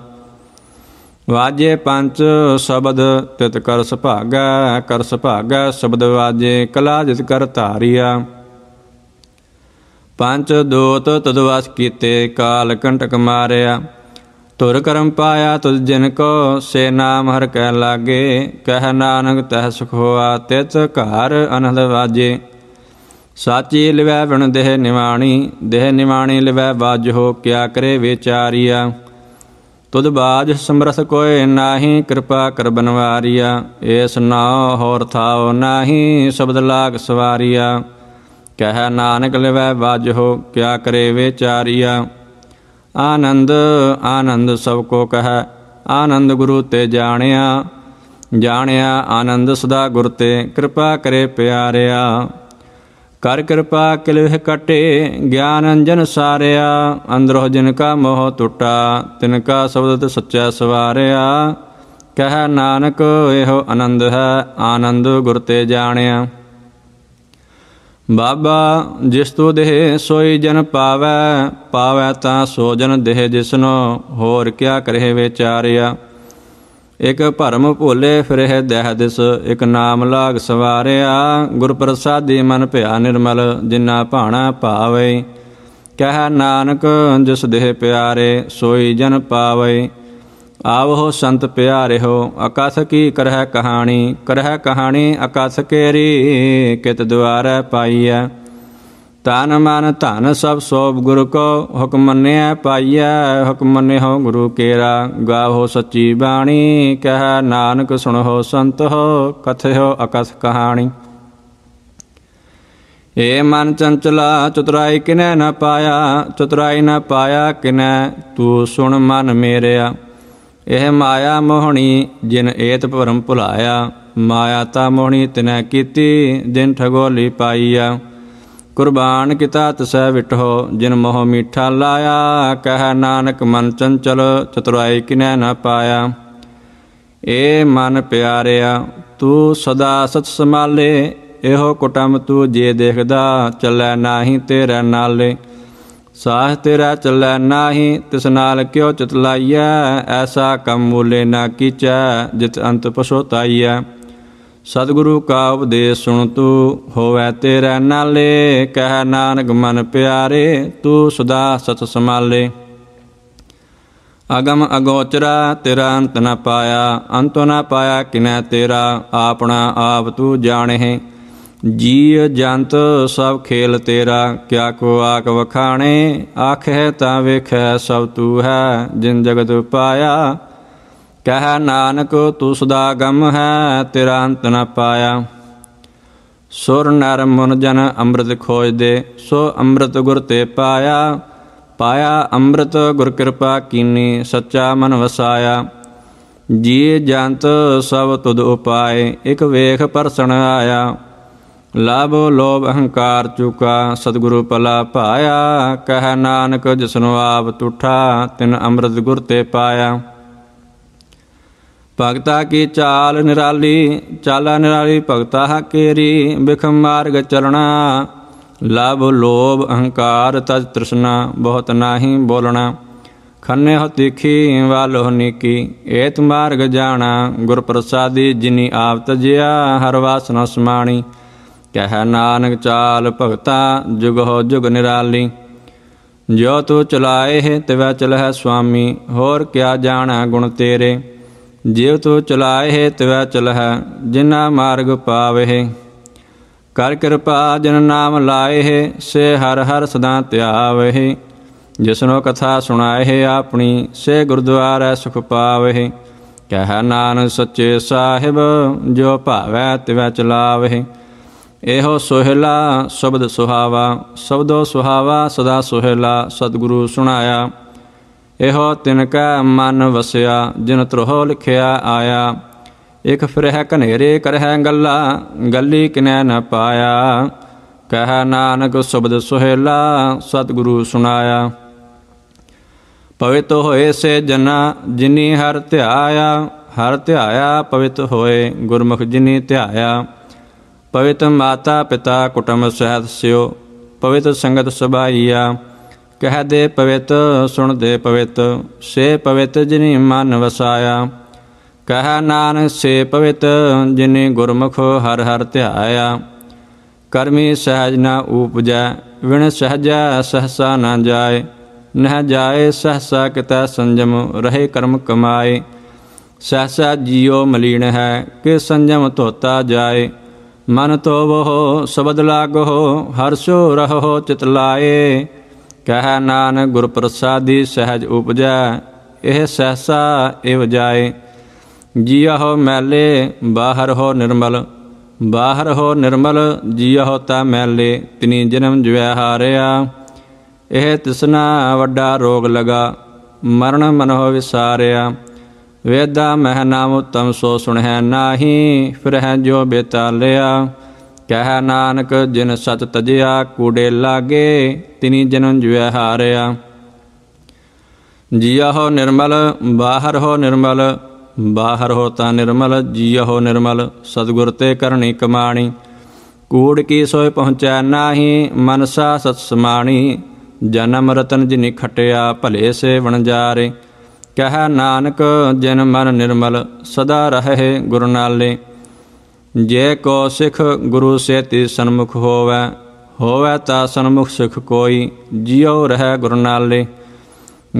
ਵਾਜੇ ਪੰਚ ਸ਼ਬਦ ਤਿਤ ਕਰ ਸੁਭਾਗਾ ਕਰ ਸੁਭਾਗਾ ਸ਼ਬਦ ਵਾਜੇ ਕਲਾ ਜਿਤ ਕਰ ਧਾਰਿਆ ਪੰਜ ਦੋਤ ਤਦਵਾਸ ਕੀਤੇ ਕਾਲ ਕੰਟਕ ਮਾਰਿਆ ਤੁਰ ਕਰਮ ਪਾਇਆ ਤੁਜ ਜਿਨ ਕੋ ਸੇ ਨਾਮ ਹਰ ਕਹਿ ਲਾਗੇ ਕਹਿ ਨਾਨਕ ਤਹ ਸੁਖ ਹੋਆ ਤਿਤ ਘਰ ਅਨੰਦ ਵਾਜੇ ਸਾਚੀ ਲਿਵੈ ਵਿਣ ਦੇਹ ਨਿਵਾਣੀ ਦੇਹ ਨਿਵਾਣੀ ਲਿਵੈ ਵਾਜ ਹੋ ਕਿਆ ਕਰੇ ਵਿਚਾਰੀਆ ਤੁਧ ਬਾਜ ਸਮਰਸ ਕੋਏ ਨਾਹੀ ਕਿਰਪਾ ਕਰ ਬਨਵਾਰੀਆ ਏਸ ਨਾ ਹੋਰ ਥਾਉ ਨਾਹੀ ਸ਼ਬਦ ਲਾਗ ਸਵਾਰੀਆ ਕਹਿ ਨਾਨਕ ਲਿਵੈ ਹੋ ਕਿਆ ਕਰੇ ਵਿਚਾਰੀਆ ਆਨੰਦ ਆਨੰਦ ਸਭ ਕੋ ਕਹੈ ਆਨੰਦ ਗੁਰੂ ਤੇ ਜਾਣਿਆ ਜਾਣਿਆ ਆਨੰਦ ਸਦਾ ਗੁਰ ਤੇ ਕਿਰਪਾ ਕਰੇ ਪਿਆਰਿਆ ਕਰ ਕਿਰਪਾ ਕਿਲਹਿ ਕਟੇ ਗਿਆਨ ਅੰਜਨ ਸਾਰਿਆ ਅੰਦਰੋ ਜਿਨ ਕਾ ਮੋਹ ਟੁਟਾ ਤਿਨ ਕਾ ਸਬਦ ਤੇ ਸੱਚਾ ਸਵਾਰਿਆ ਕਹਿ ਨਾਨਕ ਇਹੋ ਆਨੰਦ ਹੈ ਆਨੰਦ ਗੁਰ ਤੇ ਜਾਣਿਆ ਬਾਬਾ ਜਿਸ ਤੋ ਦੇਹ ਸੋਈ ਜਨ ਪਾਵੈ ਪਾਵੈ ਤਾਂ ਸੋ ਜਨ ਦੇਹ ਜਿਸਨੋ ਹੋਰ ਕਿਆ ਕਰੇ ਵਿਚਾਰਿਆ ਇਕ ਭਰਮ ਭੋਲੇ ਫਿਰਹਿ ਦੇਹ ਦਿਸ ਇਕ ਨਾਮ ਲਾਗ ਸਵਾਰਿਆ ਗੁਰ ਪ੍ਰਸਾਦੀ ਮਨ ਭਿਆ ਨਿਰਮਲ ਜਿਨਾ ਭਾਣਾ ਭਾਵੇ ਕਹਿ ਨਾਨਕ ਜਿਸ ਦੇਹ ਪਿਆਰੇ ਸੋਈ ਜਨ ਪਾਵੇ ਆਵੋ ਸੰਤ ਪਿਆਰੇ ਹੋ ਅਕਾਸ ਕੀ ਕਰਹਿ ਕਹਾਣੀ ਕਰਹਿ ਕਹਾਣੀ ਅਕਾਸ ਕੇਰੀ ਕਿਤ ਦੁਆਰੈ ਪਾਈਐ ਤਨ ਮਨ ਧਨ ਸਭ ਸੋਭ ਗੁਰ ਕੋ ਹੁਕਮ ਮੰਨਿਆ ਪਾਈਐ ਹੁਕਮ ਮੰਨਿਓ ਗੁਰੂ ਕੇਰਾ ਗਾਹੋ ਸੱਚੀ ਬਾਣੀ ਕਹਿ ਨਾਨਕ ਸੁਣੋ ਸੰਤ ਹੋ ਕਥਿਓ ਅਕਸ ਕਹਾਣੀ ਏ ਮਨ ਚੰਚਲਾ ਚਤੁਰਾਈ ਕਿਨੈ ਨ ਪਾਇਆ ਚਤੁਰਾਈ ਨ ਪਾਇਆ ਕਿਨੈ ਤੂ ਸੁਣ ਮਨ ਮੇਰਿਆ ਇਹ ਮਾਇਆ ਮੋਹਣੀ ਜਿਨ ਏਤ ਭਰਮ ਭੁਲਾਇਆ ਮਾਇਆ ਤਾ ਮੋਹਣੀ ਤਿਨੈ ਕੀਤੀ ਜਿਨ ਠਗੋਲੀ ਪਾਈਆ ਕੁਰਬਾਨ ਕੀਤਾ ਤਸੈ ਵਿਟਹੁ ਜਿਨ ਮੋਹ ਮੀਠਾ ਲਾਇਆ ਕਹਿ ਨਾਨਕ ਮਨ ਚੰਚਲ ਚਤੁਰਾਈ ਕਿਨੈ ਨਾ ਪਾਇਆ ਏ ਮਨ ਪਿਆਰਿਆ ਤੂੰ ਸਦਾ ਸਤ ਸਮਾਲੇ ਇਹੋ ਕੁਟਮ ਤੂੰ ਜੇ ਦੇਖਦਾ ਚੱਲੈ ਨਾਹੀ ਤੇਰੇ ਨਾਲੇ ਸਾਹ ਤੇਰਾ ਚੱਲੈ ਨਾਹੀ ਤਿਸ ਨਾਲ ਕਿਉ ਚਤਲਾਈਐ ਐਸਾ ਕੰਮ ਮੂਲੇ ਨਾ ਕੀਚੈ ਜਿਤ ਅੰਤ ਪਸੋਤਾਈਐ ਸਤਿਗੁਰੂ ਕਾ ਉਪਦੇਸ਼ ਸੁਣ ਤੂ ਹੋਵੇ ਤੇਰੇ ਨਾਲੇ ਕਹਿ ਨਾਨਕ ਮਨ ਪਿਆਰੇ ਤੂ ਸਦਾ ਸਤ ਸਮਾਲੇ ਅਗਮ ਅਗੋਚਰਾ ਤੇਰਾ ਅੰਤ ਨਾ ਪਾਇਆ ਅੰਤ ਨਾ ਪਾਇਆ ਕਿਨੈ ਤੇਰਾ ਆਪਣਾ ਆਪ ਤੂ ਜਾਣਹਿ ਜੀ ਜੰਤ ਸਭ ਖੇਲ ਤੇਰਾ ਕਿਆ ਕੋ ਆਕ ਵਖਾਣੇ ਆਖੇ ਤਾਂ ਵੇਖੈ ਸਭ ਤੂ ਹੈ ਜਿਨ ਜਗਤ ਪਾਇਆ ਕਹ ਨਾਨਕ ਤੁਸ ਦਾ ਗਮ ਹੈ ਤੇਰਾ ਅੰਤ ਨਾ ਪਾਇਆ ਸੁਰ ਨਰ ਮਨ ਜਨ ਅੰਮ੍ਰਿਤ ਖੋਜਦੇ ਸੋ ਅੰਮ੍ਰਿਤ ਗੁਰ ਤੇ ਪਾਇਆ ਪਾਇਆ ਅੰਮ੍ਰਿਤ ਗੁਰ ਕਿਰਪਾ ਕੀਨੀ ਸੱਚਾ ਮਨ ਵਸਾਇਆ ਜੀ ਜੰਤ ਸਭ ਤੁਧ ਉਪਾਏ ਇਕ ਵੇਖ ਪਰਸਣ ਆਇਆ ਲਾਭ ਲੋਭ ਅਹੰਕਾਰ ਚੁਕਾ ਸਤਿਗੁਰੂ ਪਲਾ ਪਾਇਆ ਕਹ ਨਾਨਕ ਜਿਸਨੂੰ ਆਪ ਤੁਠਾ ਤਿਨ ਅੰਮ੍ਰਿਤ ਗੁਰ ਤੇ ਪਾਇਆ ਭਗਤਾ ਕੀ ਚਾਲ ਨਿਰਾਲੀ ਚਾਲਾ ਨਿਰਾਲੀ ਭਗਤਾ ਹਕੇਰੀ ਬਿਖਮ ਮਾਰਗ ਚਲਣਾ ਲਭ ਲੋਭ ਅਹੰਕਾਰ ਤਜ ਤ੍ਰਿਸ਼ਨਾ ਬਹੁਤ ਨਾਹੀ ਬੋਲਣਾ ਖੰਨੇ ਹੋ ਤਿਖੀ ਵਾਲੋ ਨੀਕੀ ਏਤ ਮਾਰਗ ਜਾਣਾ ਗੁਰ ਪ੍ਰਸਾਦੀ ਜਿਨੀ ਆਪ ਤਜਿਆ ਹਰ ਵਾਸਨਾ ਸਮਾਣੀ ਕਹਿ ਨਾਨਕ ਚਾਲ ਭਗਤਾ ਜੁਗ ਹੋ ਜੁਗ ਨਿਰਾਲੀ ਜੋ ਤੂੰ ਚਲਾਏ ਹੈ ਤਿਵੈ ਚਲਹਿ ਸੁਆਮੀ ਹੋਰ ਕਿਆ ਜਾਣਾ ਗੁਣ ਤੇਰੇ ਜੀਵ ਤੋ ਚਲਾਏ ਤਿਵੈ ਚਲਹਿ ਜਿਨਾ ਮਾਰਗ ਪਾਵਹਿ ਕਰ ਕਿਰਪਾ ਜਨ ਨਾਮ ਲਾਏ ਸੇ ਹਰ ਹਰ ਸਦਾ ਧਿਆਵਹਿ ਜਿਸਨੋ ਕਥਾ ਸੁਣਾਏ ਆਪਣੀ ਸੇ ਗੁਰਦੁਆਰੈ ਸੁਖ ਪਾਵਹਿ ਕਹਿ ਨਾਨਕ ਸੱਚੇ ਸਾਹਿਬ ਜੋ ਭਾਵੈ ਤਿਵੈ ਚਲਾਵਹਿ ਇਹੋ ਸੋਹਿਲਾ ਸ਼ਬਦ ਸੁਹਾਵਾ ਸ਼ਬਦੋ ਸੁਹਾਵਾ ਸਦਾ ਸੋਹਿਲਾ ਸਤਿਗੁਰੂ ਸੁਣਾਇਆ ਇਹੋ ਤਿਨ ਕੈ ਮਨ ਵਸਿਆ ਜਿਨ ਤਰੋ ਲਿਖਿਆ ਆਇਆ ਇਕ ਫਿਰਹਿ ਕਨੇਰੇ ਕਰਹਿ ਗੱਲਾ ਗੱਲੀ ਕਿਨੈ ਨ ਪਾਇਆ ਕਹ ਨਾਨਕ ਸੁਬਦ ਸੁਹੇਲਾ ਸਤਿਗੁਰੂ ਸੁਨਾਇਆ ਪਵਿੱਤ ਹੋਏ ਸੇ ਜਨਾ ਜਿਨੀ ਹਰ ਧਿਆਇਆ ਹਰ ਧਿਆਇਆ ਪਵਿੱਤ ਹੋਏ ਗੁਰਮੁਖ ਜਿਨੀ ਧਿਆਇਆ ਪਵਿੱਤ ਮਾਤਾ ਪਿਤਾ ਕੁਟਮ ਸਹਿਤ ਸਿਓ ਪਵਿੱਤ ਸੰਗਤ ਸਭਾਈਆ ਕਹਿ ਦੇ ਪਵਿੱਤ ਸੁਣ ਦੇ ਪਵਿੱਤ ਸੇ ਪਵਿੱਤ ਜਿਨੀ ਮਨ ਵਸਾਇਆ ਕਹ ਨਾਨਕ ਸੇ ਪਵਿੱਤ ਜਿਨੇ ਗੁਰਮੁਖ ਹਰ ਹਰ ਧਿਆਇਆ ਕਰਮੀ ਸਹਜ ਨਾ ਉਪਜੈ ਵਿਣ ਸਹਜ ਸਹਸਾ ਨਾ ਜਾਏ ਨਹ ਜਾਏ ਸਹਸਾ ਕਿਤੈ ਸੰਜਮ ਰਹੇ ਕਰਮ ਕਮਾਏ ਸਹਸਾ ਜੀਉ ਮਲੀਨ ਹੈ ਕਿ ਸੰਜਮ ਧੋਤਾ ਜਾਏ ਮਨ ਤੋ ਬੋ ਸਬਦ ਲਾਗੋ ਹਰਸ਼ੋ ਰਹੋ ਚਿਤ ਲਾਏ ਕਹ ਨਾਨਕ ਗੁਰ ਪ੍ਰਸਾਦੀ ਸਹਿਜ ਉਪਜੈ ਇਹ ਸਹਸਾ ਇਵ ਜਾਏ ਜੀਹੋ ਮੈਲੇ ਬਾਹਰ ਹੋ ਨਿਰਮਲ ਬਾਹਰ ਹੋ ਨਿਰਮਲ ਜੀਹੋ ਤਾ ਮੈਲੇ ਤਿਨੀ ਜਨਮ ਜਵੈ ਹਾਰਿਆ ਇਹ ਤਿਸਨਾ ਵੱਡਾ ਰੋਗ ਲਗਾ ਮਰਨ ਮਨੋ ਵਿਸਾਰਿਆ ਵੇਦਾ ਮਹਿ ਨਾਮ ਉਤਮ ਸੋ ਸੁਣਹਿ ਨਾਹੀ ਫਿਰ ਹੈ ਜੋ ਬੇਤਾਲਿਆ ਕਹਿ ਨਾਨਕ ਜਿਨ ਸਤ ਤਜਿਆ ਕੂੜੇ ਲਾਗੇ ਤਿਨੀ ਜਨਨ ਜੁਐ ਹਾਰਿਆ ਜੀਆ ਹੋ ਨਿਰਮਲ ਬਾਹਰ ਹੋ ਨਿਰਮਲ ਬਾਹਰ ਹੋ ਤਾਂ ਨਿਰਮਲ ਜੀਆ ਹੋ ਨਿਰਮਲ ਸਤਗੁਰ ਤੇ ਕਰਨੀ ਕਮਾਣੀ ਕੂੜ ਕੀ ਸੋਇ ਪਹੁੰਚੈ ਨਾਹੀ ਮਨਸਾ ਸਤ ਸਮਾਣੀ ਜਨਮ ਰਤਨ ਜਿਨਿ ਖਟਿਆ ਭਲੇ ਸੇ ਵਣਜਾਰੇ ਕਹਿ ਨਾਨਕ ਜਿਨ ਮਨ ਨਿਰਮਲ ਸਦਾ ਰਹੇ ਗੁਰੂ ਨਾਲੇ ਜੇ ਕੋ ਸਿਖ ਗੁਰੂ ਸੇਤੀ ਸਨਮੁਖ ਹੋਵੇ ਹੋਵੇ ਤਾ ਸਨਮੁਖ ਸਿਖ ਕੋਈ ਜਿਉ ਰਹਿ ਗੁਰ ਨਾਲੇ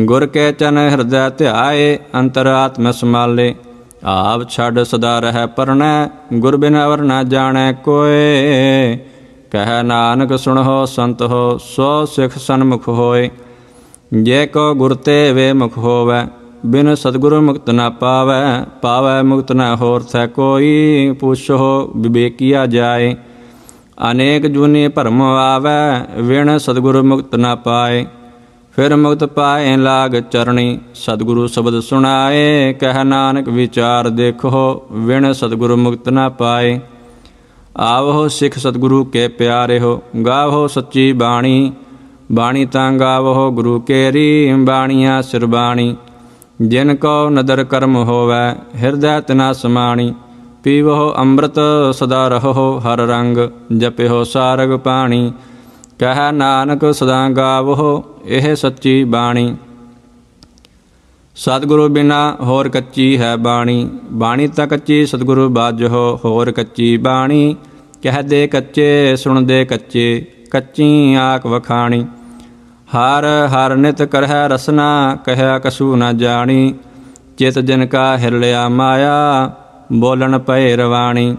ਗੁਰ ਕੇ ਚਨ ਹਿਰਦੈ ਧਿਆਏ ਅੰਤਰਾਤਮ ਸਮਾਲੇ ਆਪ ਛੱਡ ਸਦਾ ਰਹਿ ਪਰਣੈ ਗੁਰ ਬਿਨ ਅਵਰ ਨਾ ਜਾਣੈ ਕੋਏ ਕਹਿ ਨਾਨਕ ਸੁਣੋ ਸੰਤ ਹੋ ਸੋ ਸਿਖ ਸਨਮੁਖ ਹੋਏ ਜੇ ਕੋ ਗੁਰ ਤੇ ਵੇ ਮੁਖ ਹੋਵੇ ਬਿਨ ਸਤਗੁਰ ਮੁਕਤ ਨਾ ਪਾਵੈ ਪਾਵੈ ਮੁਕਤ ਨਾ ਹੋਰ ਸੈ ਕੋਈ ਪੁੱਛੋ ਵਿਵੇਕੀਆ ਜਾਏ ਅਨੇਕ ਜੁਨੇ ਭਰਮ ਆਵੈ ਵਿਣ ਸਤਗੁਰ ਮੁਕਤ ਨਾ ਪਾਏ ਫਿਰ ਮੁਕਤ ਪਾਏ ਲਾਗ ਚਰਣੀ ਸਤਗੁਰੂ ਸ਼ਬਦ ਸੁਣਾਏ ਕਹਿ ਨਾਨਕ ਵਿਚਾਰ ਦੇਖੋ ਵਿਣ ਸਤਗੁਰ ਮੁਕਤ ਨਾ ਪਾਏ ਆਵੋ ਸਿੱਖ ਸਤਗੁਰੂ ਕੇ ਪਿਆਰੇ ਹੋ ਗਾਵੋ ਸੱਚੀ ਬਾਣੀ ਬਾਣੀ ਤਾਂ ਗਾਵੋ ਗੁਰੂ ਕੇਰੀ ਬਾਣੀਆਂ ਸਰਬਾਣੀ ਜਿਨ ਕੋ ਨਦਰ ਕਰਮ ਹੋਵੇ ਹਿਰਦੈ ਤਨਾ ਸਮਾਣੀ ਪੀਵੋ ਅੰਮ੍ਰਿਤ ਸਦਾ ਰਹੋ ਹਰ ਰੰਗ ਜਪਿਓ ਸਾਰਗ ਪਾਣੀ ਕਹ ਨਾਨਕ ਸਦਾ ਗਾਵੋ ਇਹ ਸੱਚੀ ਬਾਣੀ ਸਤਿਗੁਰੂ ਬਿਨਾ ਹੋਰ ਕੱਚੀ ਹੈ ਬਾਣੀ ਬਾਣੀ ਤਾਂ ਕੱਚੀ ਸਤਿਗੁਰੂ ਬਾਝੋ ਹੋਰ ਕੱਚੀ ਬਾਣੀ ਕਹਿ ਦੇ ਕੱਚੇ ਸੁਣ ਦੇ ਕੱਚੇ ਕੱਚੀ ਆਖ ਵਖਾਣੀ ਹਰ ਹਰ ਨਿਤ ਕਰਹਿ ਰਸਨਾ ਕਹਿਆ ਕਸੂ ਨ ਜਾਣੀ ਚਿਤ ਜਨ ਕਾ ਹਿਰਲਿਆ ਮਾਇਆ ਬੋਲਣ ਪਏ ਰਵਾਣੀ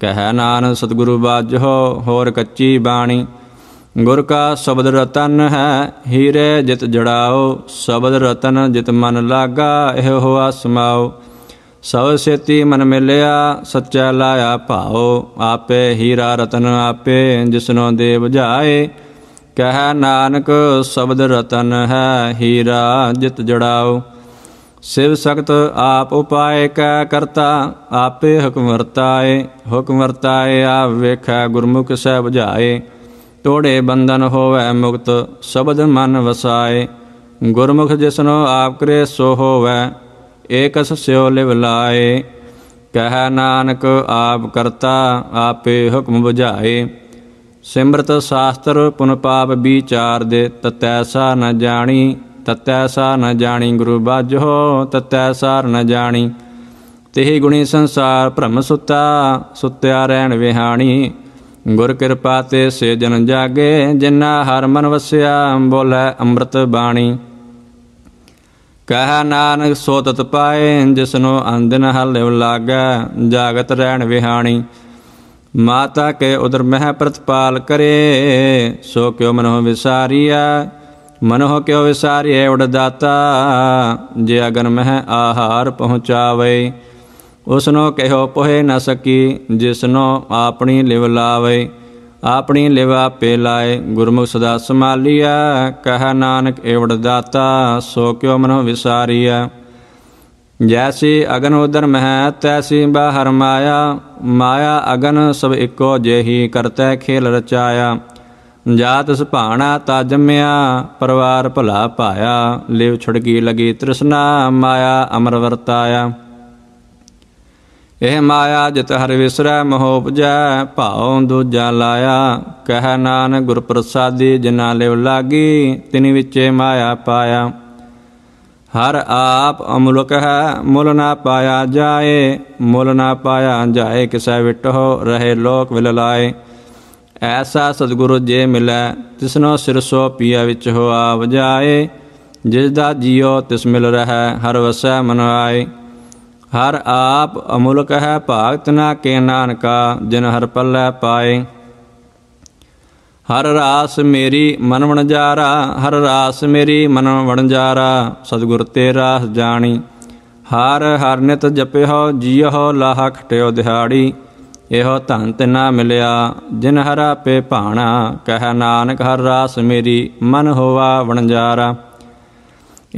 ਕਹਿ ਨਾਨ ਸਤਿਗੁਰੂ ਬਾਝੋ ਹੋਰ ਕੱਚੀ ਬਾਣੀ ਗੁਰ ਕਾ ਸ਼ਬਦ ਰਤਨ ਹੈ ਹੀਰੇ ਜਿਤ ਜੜਾਓ ਸ਼ਬਦ ਰਤਨ ਜਿਤ ਮਨ ਲਾਗਾ ਇਹ ਹੋਆ ਸਮਾਓ ਸਭ ਸੇਤੀ ਮਨ ਮਿਲਿਆ ਸੱਚਾ ਲਾਇਆ ਭਾਓ ਆਪੇ ਹੀਰਾ ਰਤਨ ਆਪੇ ਜਿਸਨੋ ਦੇਵ ਜਾਏ ਕਹਿ ਨਾਨਕ ਸ਼ਬਦ ਰਤਨ ਹੈ ਹੀਰਾ ਜਿਤ ਜੜਾਓ ਸਿਵ ਸਖਤ ਆਪ ਉਪਾਏ ਕਾ ਕਰਤਾ ਆਪੇ ਹੁਕਮ ਵਰਤਾਏ ਹੁਕਮ ਵਰਤਾਏ ਆ ਵੇਖੈ ਗੁਰਮੁਖ ਸਹਿ ਬੁਝਾਏ ਤੋੜੇ ਬੰਧਨ ਹੋਵੇ ਮੁਕਤ ਸ਼ਬਦ ਮਨ ਵਸਾਏ ਗੁਰਮੁਖ ਜਿਸਨੋ ਆਪ ਕਰੇ ਸੋ ਹੋਵੇ ਏਕਸ ਸਿਓ ਲਿਵ ਲਾਏ ਕਹਿ ਨਾਨਕ ਆਪ ਕਰਤਾ ਆਪੇ ਹੁਕਮ ਬੁਝਾਏ ਸਿਮਰਤ ਸ਼ਾਸਤਰ ਪੁਨ ਪਾਪ ਵਿਚਾਰ ਦੇ ਤਤੈਸਾ ਨ ਜਾਣੀ ਤਤੈਸਾ ਨ ਜਾਣੀ ਗੁਰੂ ਬਾਝੋ ਤਤੈਸਾਰ ਨ ਜਾਣੀ ਤੇਹੀ ਗੁਣੀ ਸੰਸਾਰ ਭ੍ਰਮ ਸੁਤਾ ਸੁਤਿਆ ਰਹਿਣ ਵਿਹਾਣੀ ਗੁਰ ਕਿਰਪਾ ਤੇ ਸੇ ਜਨ ਜਾਗੇ ਜਿਨਾ ਹਰ ਮਨ ਵਸਿਆ ਬੋਲੇ ਅੰਮ੍ਰਿਤ ਬਾਣੀ ਕਹ ਨਾਨਕ ਸੋ ਤਤ ਪਾਏ ਜਿਸਨੋ ਅੰਦਨ ਹਲਿਵ ਲਾਗੈ ਜਾਗਤ ਰਹਿਣ ਵਿਹਾਣੀ माता के उधर मह प्रतपाल करे सो क्यों मनोह विसारिया मनोह क्यों विसारिय उड़दाता जे अगन मह आहार पहुँचावे उसनों कहो पोहे न सकी जिसनो आपनी लिव लावे आपनी लिवा पे लाए गुरमुख सदा संभालिया कह नानक एवड़ दाता सो क्यों मनो विसारिया ਜੈਸੀ ਅਗਨ ਉਦਰ ਮਹਿ ਤੈਸੀ ਬਾਹਰ ਮਾਇਆ ਮਾਇਆ ਅਗਨ ਸਭ ਇੱਕੋ ਜੇਹੀ ਕਰਤੈ ਖੇਲ ਰਚਾਇਆ ਜਾਤ ਸੁਭਾਣਾ ਤਾ ਜੰਮਿਆ ਪਰਵਾਰ ਭਲਾ ਪਾਇਆ ਲਿਵ ਛੁੜਕੀ ਲਗੀ ਤ੍ਰਿਸ਼ਨਾ ਮਾਇਆ ਅਮਰ ਵਰਤਾਇਆ ਇਹ ਮਾਇਆ ਜਿਤ ਹਰ ਵਿਸਰੈ ਮੋਹ ਉਪਜੈ ਭਾਉ ਦੂਜਾ ਲਾਇਆ ਕਹਿ ਨਾਨਕ ਗੁਰ ਪ੍ਰਸਾਦੀ ਜਿਨਾਂ ਲਿਵ ਲਾਗੀ ਤਿਨ ਵਿੱਚੇ ਮਾਇਆ ਪਾਇਆ ਹਰ ਆਪ ਅਮਲਕ ਹੈ ਮੁਲ ਨਾ ਪਾਇਆ ਜਾਏ ਮੁਲ ਨਾ ਪਾਇਆ ਜਾਏ ਕਿਸੈ ਵਿਟੋ ਰਹੇ ਲੋਕ ਲਾਏ ਐਸਾ ਸਤਿਗੁਰੂ ਜੇ ਮਿਲੈ ਤਿਸਨੋ ਸਿਰਸੋ ਪੀਆ ਵਿੱਚ ਹੋ ਆਵ ਜਾਏ ਜਿਸ ਦਾ ਜੀਉ ਤਿਸ ਮਿਲ ਰਹਿ ਹਰ ਵਸੈ ਮਨ ਆਏ ਹਰ ਆਪ ਅਮੁਲਕ ਹੈ ਭਾਗਤ ਨਾ ਕੇ ਨਾਨਕਾ ਜਿਨ ਹਰ ਪੱਲੇ ਪਾਏ ਹਰ ਰਾਸ ਮੇਰੀ ਮਨ ਵਣਜਾਰਾ ਹਰ ਰਾਸ ਮੇਰੀ ਮਨ ਵਣਜਾਰਾ ਸਤਿਗੁਰ ਤੇ ਰਾਸ ਜਾਣੀ ਹਰ ਹਰ ਨਿਤ ਜਪਿਓ ਜੀਹੋ ਲਾਹ ਖਟਿਓ ਦਿਹਾੜੀ ਇਹੋ ਧੰਨ ਤੇ ਨਾ ਮਿਲਿਆ ਜਿਨ ਹਰਾ ਪੇ ਭਾਣਾ ਕਹਿ ਨਾਨਕ ਹਰ ਰਾਸ ਮੇਰੀ ਮਨ ਹੋਵਾ ਵਣਜਾਰਾ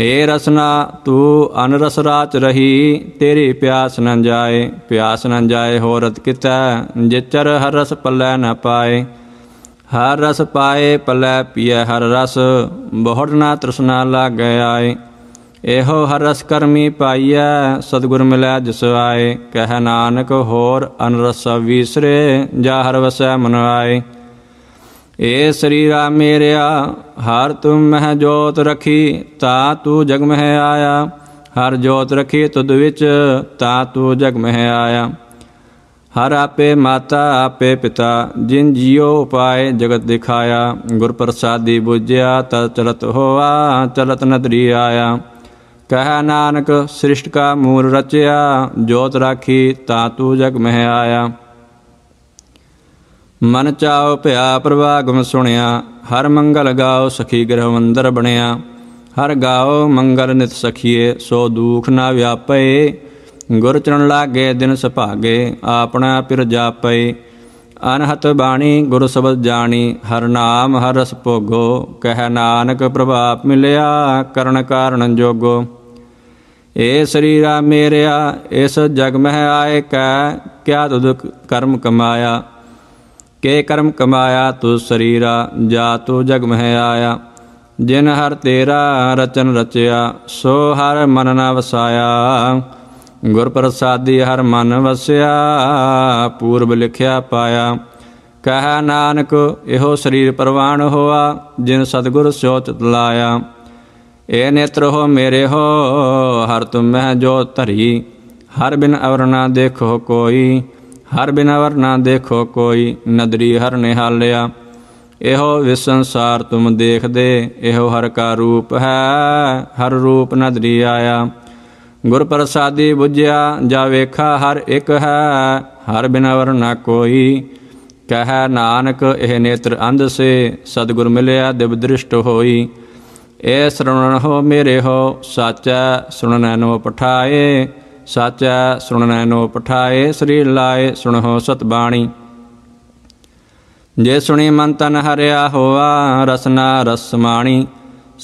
ਏ ਰਸਨਾ ਅਨ ਅਨਰਸ ਰਾਚ ਰਹੀ ਤੇਰੀ ਪਿਆਸ ਨਾ ਜਾਏ ਪਿਆਸ ਨਾ ਜਾਏ ਹੋਰਤ ਕਿਤੈ ਜਿਚਰ ਹਰ ਰਸ ਪੱਲੇ ਨਾ ਪਾਏ ਹਰ ਰਸ ਪਾਏ ਪਲੈ ਪੀਏ ਹਰ ਰਸ ਬਹੁਤ ਨਾ ਤ੍ਰਿਸ਼ਨਾ ਲਾਗੈ ਆਏ ਇਹੋ ਹਰ ਰਸ ਕਰਮੀ ਪਾਈਐ ਸਤਗੁਰ ਮਿਲੈ ਜਿਸ ਆਏ ਕਹਿ ਨਾਨਕ ਹੋਰ ਅਨਰਸ ਵਿਸਰੇ ਜਾ ਹਰ ਵਸੈ ਮਨ ਆਏ ਏ ਸਰੀਰਾ ਮੇਰਿਆ ਹਰ ਤੁਮ ਮਹਿ ਜੋਤ ਰਖੀ ਤਾ ਤੂ ਜਗ ਮਹਿ ਆਇਆ ਹਰ ਜੋਤ ਰਖੀ ਤੁਧ ਵਿੱਚ ਤਾ ਤੂ ਜਗ ਮਹਿ ਆਇਆ हर आपे माता आपे पिता जिन जियो उपाय जगत दिखाया गुर प्रसादी बुझया त चलत होआ चलत नदरी आया कह नानक सृष्ट का मूल रचया जोत राखी ता तू जग मह आया मन चाओ भया प्रभा गुम हर मंगल गाओ सखी ग्रह मंदर बनया हर गाओ मंगल नित सखिए सो दुख ना व्यापे ਗੁਰ ਚਰਨ ਲਾਗੇ ਦਿਨ ਸੁਭਾਗੇ ਆਪਣਾ ਪਿਰ ਜਾਪੈ ਅਨਹਤ ਬਾਣੀ ਗੁਰ ਸਬਦ ਜਾਣੀ ਹਰ ਨਾਮ ਹਰ ਰਸ ਭੋਗੋ ਕਹਿ ਨਾਨਕ ਪ੍ਰਭਾਪ ਮਿਲਿਆ ਕਰਨ ਕਾਰਨ ਜੋਗੋ ਏ ਸਰੀਰਾ ਮੇਰਿਆ ਇਸ ਜਗ ਮਹਿ ਆਏ ਕੈ ਕਿਆ ਤੁਧ ਕਰਮ ਕਮਾਇਆ ਕੇ ਕਰਮ ਕਮਾਇਆ ਤੂ ਸਰੀਰਾ ਜਾ ਤੂ ਜਗ ਮਹਿ ਆਇਆ ਜਿਨ ਹਰ ਤੇਰਾ ਰਚਨ ਰਚਿਆ ਸੋ ਹਰ ਮਨ ਨਾ ਵਸਾਇਆ ਗੁਰ ਪ੍ਰਸਾਦੀ ਹਰ ਮਨ ਵਸਿਆ ਪੂਰਬ ਲਿਖਿਆ ਪਾਇਆ ਕਹਾ ਨਾਨਕ ਇਹੋ ਸਰੀਰ ਪ੍ਰਵਾਨ ਹੋਆ ਜਿਨ ਸਤਗੁਰ ਸੋਚ ਤਲਾਇਆ ਲਾਇਆ ਏ ਨੇਤਰ ਹੋ ਮੇਰੇ ਹੋ ਹਰ ਤੁਮ ਮਹਿ ਜੋ ਧਰੀ ਹਰ ਬਿਨ ਅਵਰਨਾ ਦੇਖੋ ਕੋਈ ਹਰ ਬਿਨ ਅਵਰਨਾ ਦੇਖੋ ਕੋਈ ਨਦਰੀ ਹਰ ਨਿਹਾਲਿਆ ਇਹੋ ਵਿਸੰਸਾਰ ਤੁਮ ਦੇਖਦੇ ਇਹੋ ਹਰ ਕਾ ਰੂਪ ਹੈ ਹਰ ਰੂਪ ਨਦਰੀ ਆਇਆ ਗੁਰ ਪ੍ਰਸਾਦੀ 부ਝਿਆ ਜਾ ਵੇਖਾ ਹਰ ਇੱਕ ਹੈ ਹਰ ਬਿਨਾ ਵਰ ਨਾ ਕੋਈ ਕਹੈ ਨਾਨਕ ਇਹ ਨੇਤਰ ਅੰਧ ਸੇ ਸਤਗੁਰ ਮਿਲਿਆ ਦਿਵ ਦ੍ਰਿਸ਼ਟ ਹੋਈ ਏ ਸਰਣਨ ਹੋ ਮੇਰੇ ਹੋ ਸਾਚੈ ਸੁਣਨੈ ਨੋ ਪਠਾਏ ਸਾਚੈ ਸੁਣਨੈ ਨੋ ਪਠਾਏ ਸ੍ਰੀ ਲਾਏ ਸੁਣੋ ਸਤ ਬਾਣੀ ਜੇ ਸੁਣੀ ਮਨ ਤਨ ਹਰਿਆ ਹੋਆ ਰਸਨਾ ਰਸਮਾਣੀ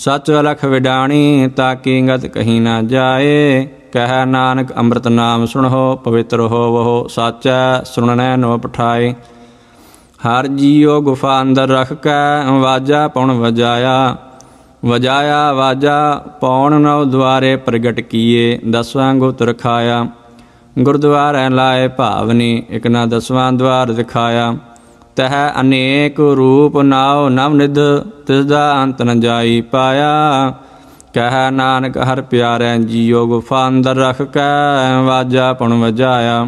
ਸਚ ਅਲਖ ਵਿਡਾਣੀ ਤਾਂ ਕੀ ਗਤ ਕਹੀ ਨਾ ਜਾਏ ਕਹਿ ਨਾਨਕ ਅੰਮ੍ਰਿਤ ਨਾਮ ਸੁਣੋ ਪਵਿੱਤਰ ਹੋਵੋ ਸਾਚਾ ਸੁਣਨੈ ਨੋ ਪਠਾਏ ਹਰ ਜੀਉ ਗੁਫਾ ਅੰਦਰ ਰਖ ਕੈ ਵਾਜਾ ਪਉਣ ਵਜਾਇਆ ਵਜਾਇਆ ਵਾਜਾ ਪਉਣ ਨਉ ਦੁਆਰੇ ਪ੍ਰਗਟ ਕੀਏ ਦਸਵਾਂ ਗੁਤ ਰਖਾਇਆ ਗੁਰਦੁਆਰੇ ਲਾਏ ਭਾਵਨੀ ਇਕ ਨਾ ਦਸਵਾਂ ਦਵਾਰ ਦਿਖਾਇਆ ਤਹਿ ਅਨੇਕ ਰੂਪ ਨਾਉ ਨਵ ਨਿਧ ਤਿਸ ਦਾ ਅੰਤ ਨ ਜਾਈ ਪਾਇਆ ਕਹ ਨਾਨਕ ਹਰ ਪਿਆਰੈ ਜੀਉ ਗੁਫਾ ਅੰਦਰ ਰਖ ਕੈ ਵਾਜਾ ਪਣ ਵਜਾਇਆ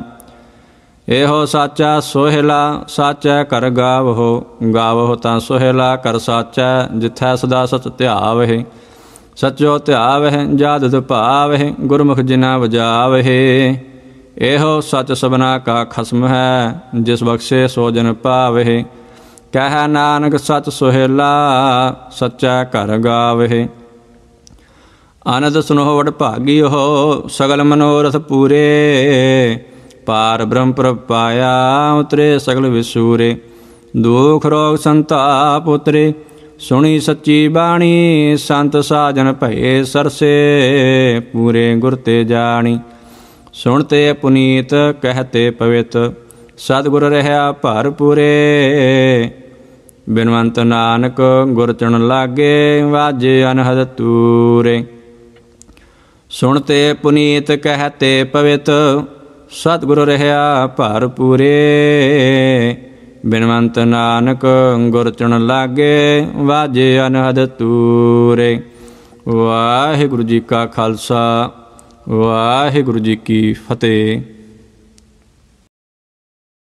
ਇਹੋ ਸਾਚਾ ਸੋਹਿਲਾ ਸਾਚੈ ਕਰ ਗਾਵਹੁ ਗਾਵਹੁ ਤਾਂ ਸੋਹਿਲਾ ਕਰ ਸਾਚੈ ਜਿਥੈ ਸਦਾ ਸਚ ਧਿਆਵਹਿ ਸਚੋ ਧਿਆਵਹਿ ਜਾਦਦ ਭਾਵਹਿ ਗੁਰਮੁਖ ਜਿਨਾ ਵਜਾਵਹਿ ਇਹੋ ਸਚ ਸਬਨਾ ਕਾ ਖਸਮ ਹੈ ਜਿਸ ਬਖਸ਼ੇ ਸੋ ਜਨ ਪਾਵੇ ਕਹਿ ਨਾਨਕ ਸਤ ਸੁਹੇਲਾ ਸੱਚਾ ਘਰ ਗਾਵੇ ਆਨੰਦ ਸੁਨੋ ਵਡ ਭਾਗੀ ਹੋ ਸਗਲ ਮਨੋਰਥ ਪੂਰੇ ਪਾਰ ਬ੍ਰਹਮ ਪ੍ਰਪਾਇਆ ਉਤਰੇ ਸਗਲ ਵਿਸੂਰੇ ਦੁਖ ਰੋਗ ਸੰਤਾਪ ਉਤਰੇ ਸੁਣੀ ਸੱਚੀ ਬਾਣੀ ਸੰਤ ਸਾਜਨ ਭਏ ਸਰਸੇ ਪੂਰੇ ਗੁਰ ਤੇ ਜਾਣੀ ਸੁਣਤੇ ਪੁਨੀਤ ਕਹਤੇ ਪਵਿਤ ਸਤਿਗੁਰ ਰਹਾ ਭਰਪੂਰੇ ਬਿਨਵੰਤ ਨਾਨਕ ਗੁਰ ਚਣ ਲਾਗੇ ਵਾਜ ਅਨਹਦ ਤੂਰੇ ਸੁਣਤੇ ਪੁਨੀਤ ਕਹਤੇ ਪਵਿਤ ਸਤਿਗੁਰ ਰਹਾ ਭਰਪੂਰੇ ਬਿਨਵੰਤ ਨਾਨਕ ਗੁਰ ਚਣ ਲਾਗੇ ਵਾਜ ਅਨਹਦ ਤੂਰੇ ਵਾਹਿਗੁਰੂ ਜੀ ਕਾ ਖਾਲਸਾ ਵਾਹਿਗੁਰੂ ਜੀ ਕੀ ਫਤਿਹ